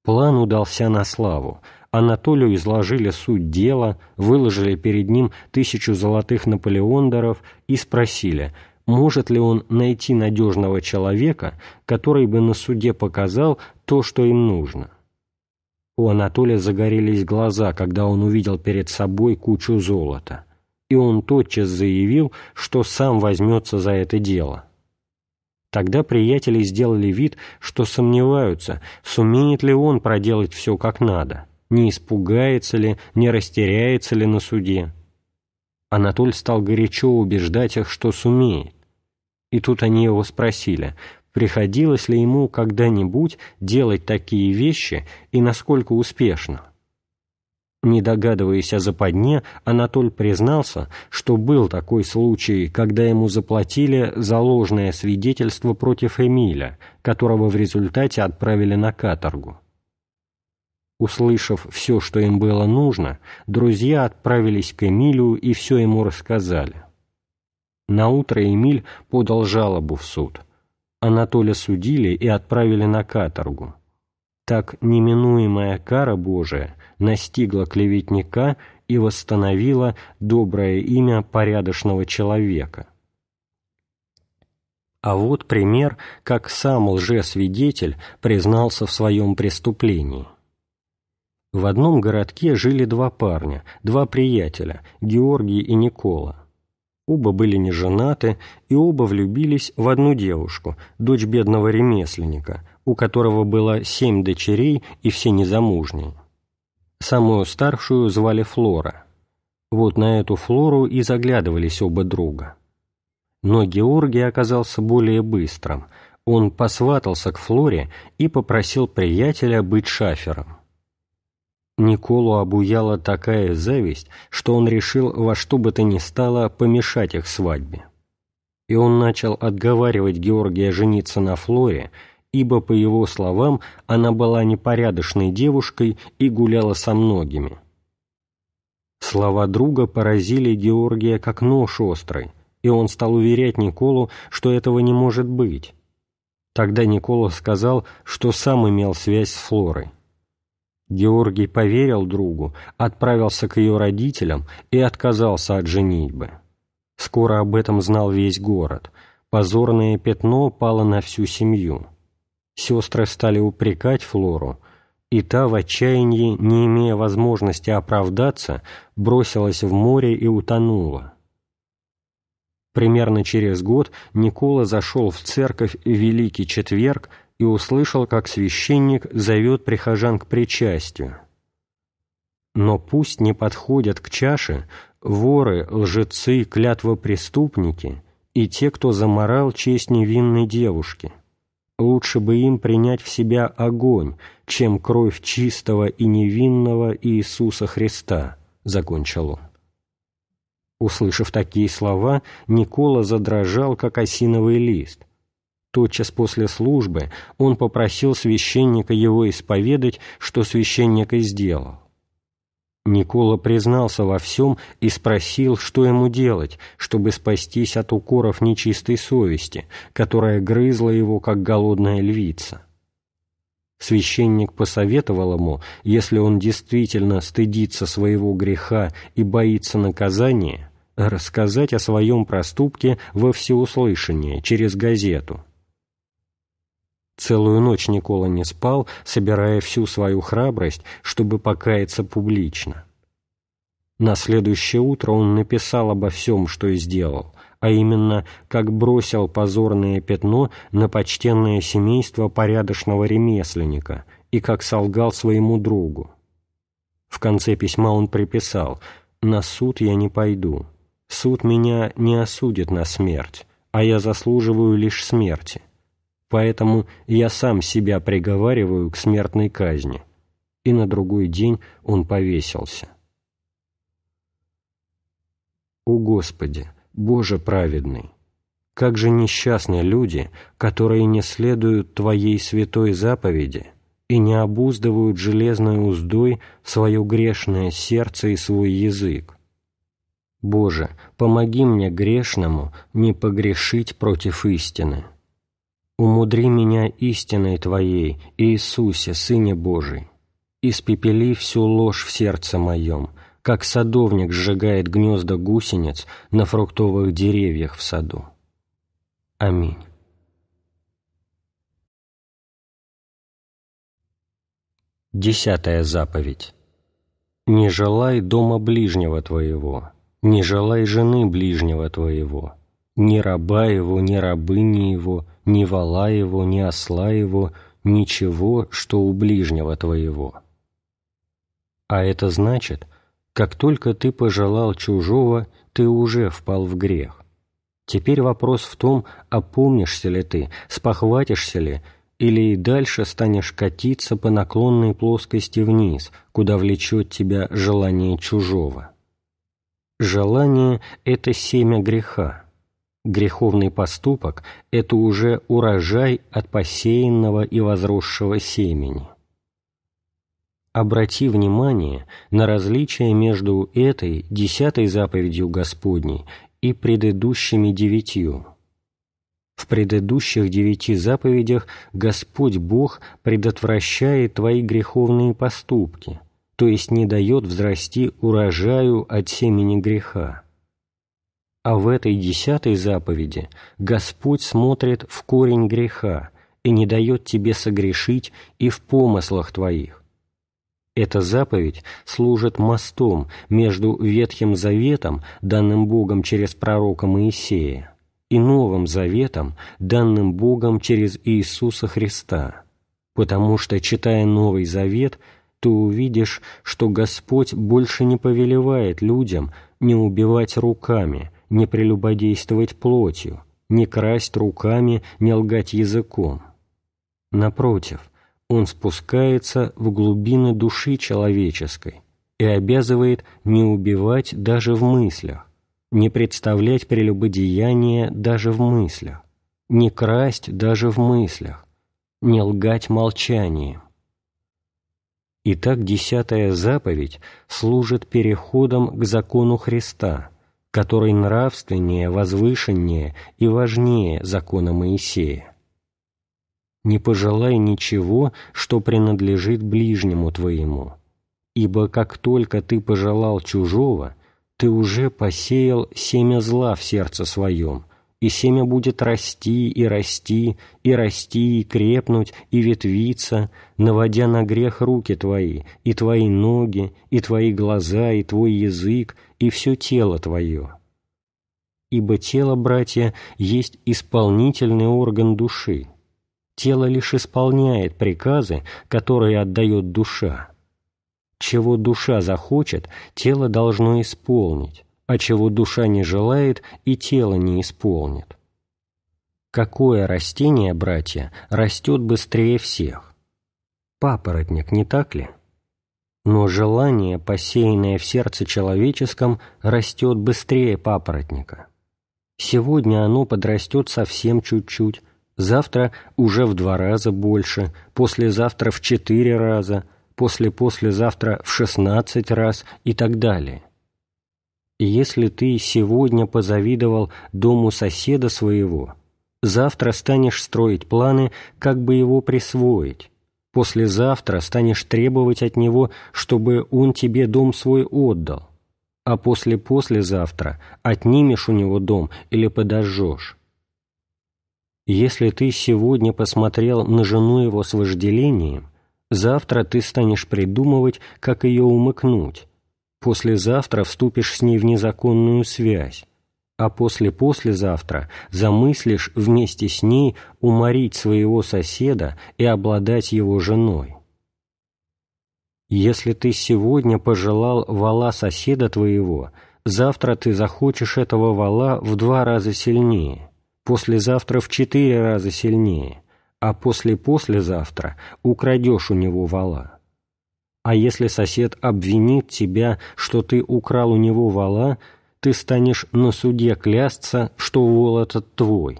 План удался на славу – Анатолию изложили суть дела, выложили перед ним тысячу золотых наполеондеров и спросили, может ли он найти надежного человека, который бы на суде показал то, что им нужно. У Анатолия загорелись глаза, когда он увидел перед собой кучу золота, и он тотчас заявил, что сам возьмется за это дело. Тогда приятели сделали вид, что сомневаются, сумеет ли он проделать все как надо не испугается ли, не растеряется ли на суде. Анатоль стал горячо убеждать их, что сумеет. И тут они его спросили, приходилось ли ему когда-нибудь делать такие вещи и насколько успешно. Не догадываясь о западне, Анатоль признался, что был такой случай, когда ему заплатили за ложное свидетельство против Эмиля, которого в результате отправили на каторгу. Услышав все, что им было нужно, друзья отправились к Эмилю и все ему рассказали. Наутро Эмиль подал жалобу в суд. Анатолия судили и отправили на каторгу. Так неминуемая кара Божия настигла клеветника и восстановила доброе имя порядочного человека. А вот пример, как сам лжесвидетель признался в своем преступлении – в одном городке жили два парня, два приятеля, Георгий и Никола. Оба были не женаты, и оба влюбились в одну девушку, дочь бедного ремесленника, у которого было семь дочерей и все незамужние. Самую старшую звали Флора. Вот на эту Флору и заглядывались оба друга. Но Георгий оказался более быстрым. Он посватался к Флоре и попросил приятеля быть шафером. Николу обуяла такая зависть, что он решил во что бы то ни стало помешать их свадьбе. И он начал отговаривать Георгия жениться на Флоре, ибо, по его словам, она была непорядочной девушкой и гуляла со многими. Слова друга поразили Георгия как нож острый, и он стал уверять Николу, что этого не может быть. Тогда Никола сказал, что сам имел связь с Флорой. Георгий поверил другу, отправился к ее родителям и отказался от женитьбы. Скоро об этом знал весь город. Позорное пятно пало на всю семью. Сестры стали упрекать Флору, и та в отчаянии, не имея возможности оправдаться, бросилась в море и утонула. Примерно через год Никола зашел в церковь в Великий Четверг и услышал, как священник зовет прихожан к причастию. Но пусть не подходят к чаше воры, лжецы, клятвопреступники и те, кто заморал честь невинной девушки. Лучше бы им принять в себя огонь, чем кровь чистого и невинного Иисуса Христа, — закончил он. Услышав такие слова, Никола задрожал, как осиновый лист. Тотчас после службы он попросил священника его исповедать, что священник и сделал. Никола признался во всем и спросил, что ему делать, чтобы спастись от укоров нечистой совести, которая грызла его, как голодная львица. Священник посоветовал ему, если он действительно стыдится своего греха и боится наказания, рассказать о своем проступке во всеуслышание через газету – Целую ночь Никола не спал, собирая всю свою храбрость, чтобы покаяться публично. На следующее утро он написал обо всем, что сделал, а именно, как бросил позорное пятно на почтенное семейство порядочного ремесленника и как солгал своему другу. В конце письма он приписал «На суд я не пойду. Суд меня не осудит на смерть, а я заслуживаю лишь смерти поэтому я сам себя приговариваю к смертной казни». И на другой день он повесился. «О Господи, Боже праведный! Как же несчастны люди, которые не следуют Твоей святой заповеди и не обуздывают железной уздой свое грешное сердце и свой язык! Боже, помоги мне грешному не погрешить против истины!» Умудри меня истиной Твоей, Иисусе, Сыне Божий. Испепели всю ложь в сердце моем, как садовник сжигает гнезда гусениц на фруктовых деревьях в саду. Аминь. Десятая заповедь. «Не желай дома ближнего твоего, не желай жены ближнего твоего, ни раба его, ни рабыни его, ни вала его, ни осла его, ничего, что у ближнего твоего». А это значит, как только ты пожелал чужого, ты уже впал в грех. Теперь вопрос в том, опомнишься ли ты, спохватишься ли, или и дальше станешь катиться по наклонной плоскости вниз, куда влечет тебя желание чужого. Желание – это семя греха. Греховный поступок – это уже урожай от посеянного и возросшего семени. Обрати внимание на различие между этой десятой заповедью Господней и предыдущими девятью. В предыдущих девяти заповедях Господь Бог предотвращает твои греховные поступки, то есть не дает взрасти урожаю от семени греха. А в этой десятой заповеди Господь смотрит в корень греха и не дает тебе согрешить и в помыслах твоих. Эта заповедь служит мостом между Ветхим Заветом, данным Богом через пророка Моисея, и Новым Заветом, данным Богом через Иисуса Христа. Потому что, читая Новый Завет, ты увидишь, что Господь больше не повелевает людям не убивать руками – не прелюбодействовать плотью, не красть руками, не лгать языком. Напротив, он спускается в глубины души человеческой и обязывает не убивать даже в мыслях, не представлять прелюбодеяние даже в мыслях, не красть даже в мыслях, не лгать молчанием. Итак, десятая заповедь служит переходом к закону Христа – который нравственнее, возвышеннее и важнее закона Моисея. «Не пожелай ничего, что принадлежит ближнему твоему, ибо как только ты пожелал чужого, ты уже посеял семя зла в сердце своем, и семя будет расти и расти, и расти, и крепнуть, и ветвиться, наводя на грех руки твои, и твои ноги, и твои глаза, и твой язык, и все тело твое. Ибо тело, братья, есть исполнительный орган души. Тело лишь исполняет приказы, которые отдает душа. Чего душа захочет, тело должно исполнить, а чего душа не желает, и тело не исполнит. Какое растение, братья, растет быстрее всех? Папоротник, не так ли? но желание, посеянное в сердце человеческом, растет быстрее папоротника. Сегодня оно подрастет совсем чуть-чуть, завтра уже в два раза больше, послезавтра в четыре раза, послепослезавтра в шестнадцать раз и так далее. если ты сегодня позавидовал дому соседа своего, завтра станешь строить планы, как бы его присвоить, послезавтра станешь требовать от него, чтобы он тебе дом свой отдал, а послепослезавтра отнимешь у него дом или подожжешь. Если ты сегодня посмотрел на жену его с вожделением, завтра ты станешь придумывать, как ее умыкнуть, послезавтра вступишь с ней в незаконную связь, а после-послезавтра замыслишь вместе с ней уморить своего соседа и обладать его женой. Если ты сегодня пожелал вала соседа твоего, завтра ты захочешь этого вала в два раза сильнее, послезавтра в четыре раза сильнее, а после-послезавтра украдешь у него вала. А если сосед обвинит тебя, что ты украл у него вала – ты станешь на суде клясться, что вол этот твой».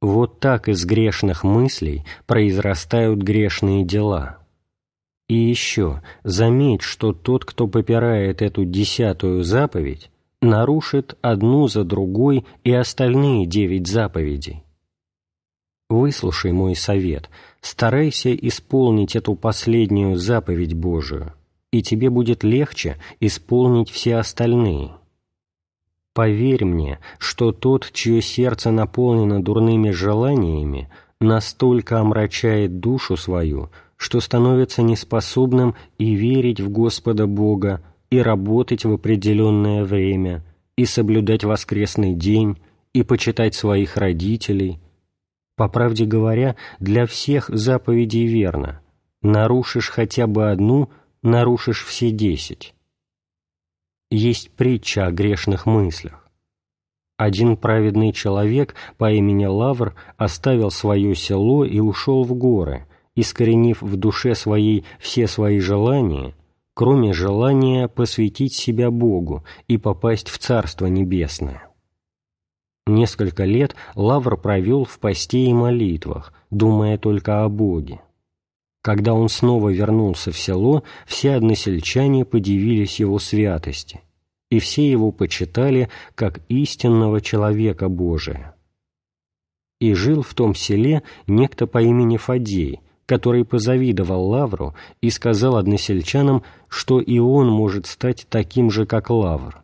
Вот так из грешных мыслей произрастают грешные дела. И еще, заметь, что тот, кто попирает эту десятую заповедь, нарушит одну за другой и остальные девять заповедей. Выслушай мой совет, старайся исполнить эту последнюю заповедь Божию, и тебе будет легче исполнить все остальные. Поверь мне, что тот, чье сердце наполнено дурными желаниями, настолько омрачает душу свою, что становится неспособным и верить в Господа Бога, и работать в определенное время, и соблюдать воскресный день, и почитать своих родителей. По правде говоря, для всех заповедей верно. Нарушишь хотя бы одну – нарушишь все десять. Есть притча о грешных мыслях. Один праведный человек по имени Лавр оставил свое село и ушел в горы, искоренив в душе своей все свои желания, кроме желания посвятить себя Богу и попасть в Царство Небесное. Несколько лет Лавр провел в посте и молитвах, думая только о Боге. Когда он снова вернулся в село, все односельчане подивились его святости, и все его почитали как истинного человека Божия. И жил в том селе некто по имени Фадей, который позавидовал Лавру и сказал односельчанам, что и он может стать таким же, как Лавр.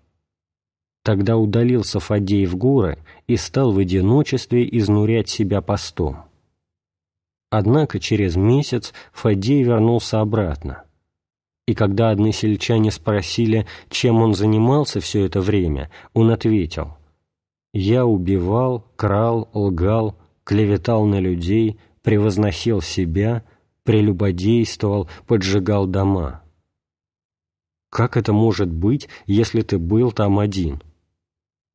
Тогда удалился Фадей в горы и стал в одиночестве изнурять себя постом. Однако через месяц Фадей вернулся обратно. И когда одни сельчане спросили, чем он занимался все это время, он ответил «Я убивал, крал, лгал, клеветал на людей, превозносил себя, прелюбодействовал, поджигал дома». «Как это может быть, если ты был там один?»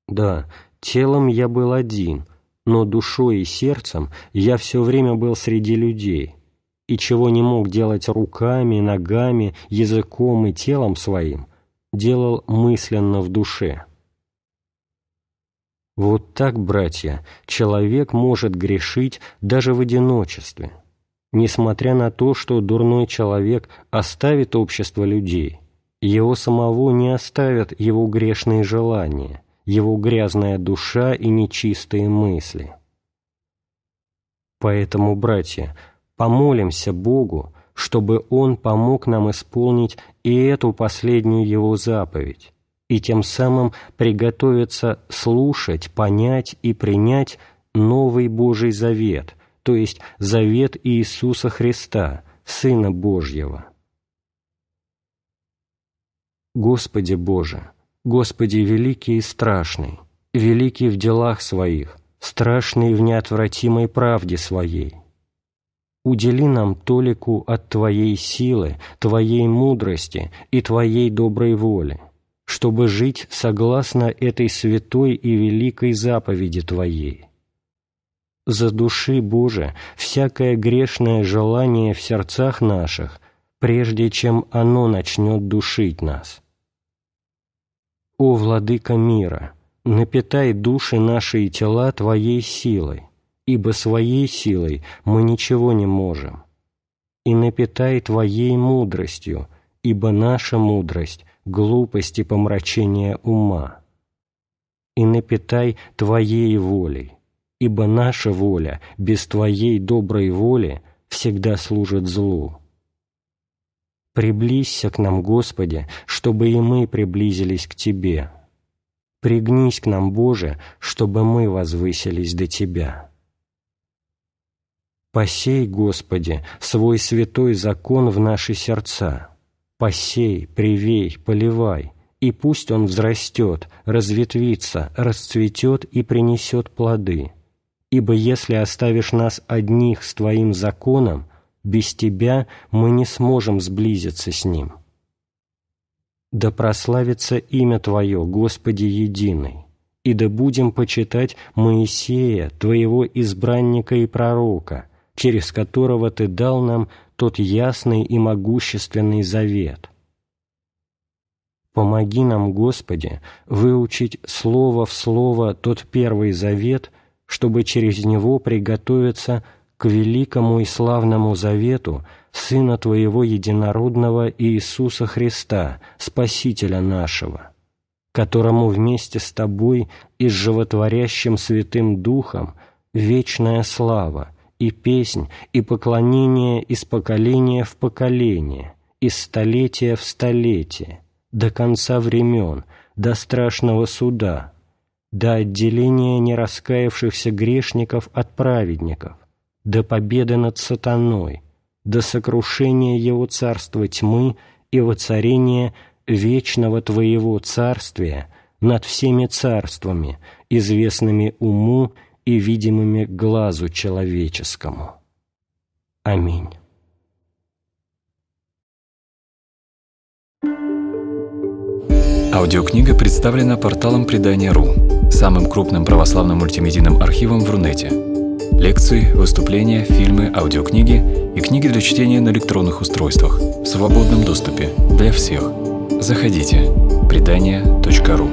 «Да, телом я был один, но душой и сердцем я все время был среди людей, и чего не мог делать руками, ногами, языком и телом своим, делал мысленно в душе. Вот так, братья, человек может грешить даже в одиночестве, несмотря на то, что дурной человек оставит общество людей, его самого не оставят его грешные желания – его грязная душа и нечистые мысли. Поэтому, братья, помолимся Богу, чтобы Он помог нам исполнить и эту последнюю Его заповедь, и тем самым приготовиться слушать, понять и принять новый Божий завет, то есть завет Иисуса Христа, Сына Божьего. Господи Боже! Господи великий и страшный, великий в делах своих, страшный в неотвратимой правде своей. Удели нам толику от Твоей силы, Твоей мудрости и Твоей доброй воли, чтобы жить согласно этой святой и великой заповеди Твоей. За души Боже всякое грешное желание в сердцах наших, прежде чем оно начнет душить нас» «О, владыка мира, напитай души наши и тела Твоей силой, ибо своей силой мы ничего не можем. И напитай Твоей мудростью, ибо наша мудрость — глупость и помрачение ума. И напитай Твоей волей, ибо наша воля без Твоей доброй воли всегда служит злу. Приблизься к нам, Господи, чтобы и мы приблизились к Тебе. Пригнись к нам, Боже, чтобы мы возвысились до Тебя. Посей, Господи, свой святой закон в наши сердца. Посей, привей, поливай, и пусть он взрастет, разветвится, расцветет и принесет плоды. Ибо если оставишь нас одних с Твоим законом, без Тебя мы не сможем сблизиться с Ним. Да прославится имя Твое, Господи Единый, и да будем почитать Моисея, Твоего избранника и пророка, через которого Ты дал нам тот ясный и могущественный завет. Помоги нам, Господи, выучить слово в слово тот первый завет, чтобы через него приготовиться – к великому и славному завету Сына Твоего Единородного Иисуса Христа, Спасителя нашего, которому вместе с Тобой и с животворящим Святым Духом вечная слава и песнь, и поклонение из поколения в поколение, из столетия в столетие, до конца времен, до страшного суда, до отделения нераскаявшихся грешников от праведников, до победы над сатаной, до сокрушения его царства тьмы и воцарения вечного Твоего царствия над всеми царствами, известными уму и видимыми глазу человеческому. Аминь. Аудиокнига представлена порталом Предания.ру, самым крупным православным мультимедийным архивом в Рунете – Лекции, выступления, фильмы, аудиокниги и книги для чтения на электронных устройствах в свободном доступе для всех. Заходите. Предания.ру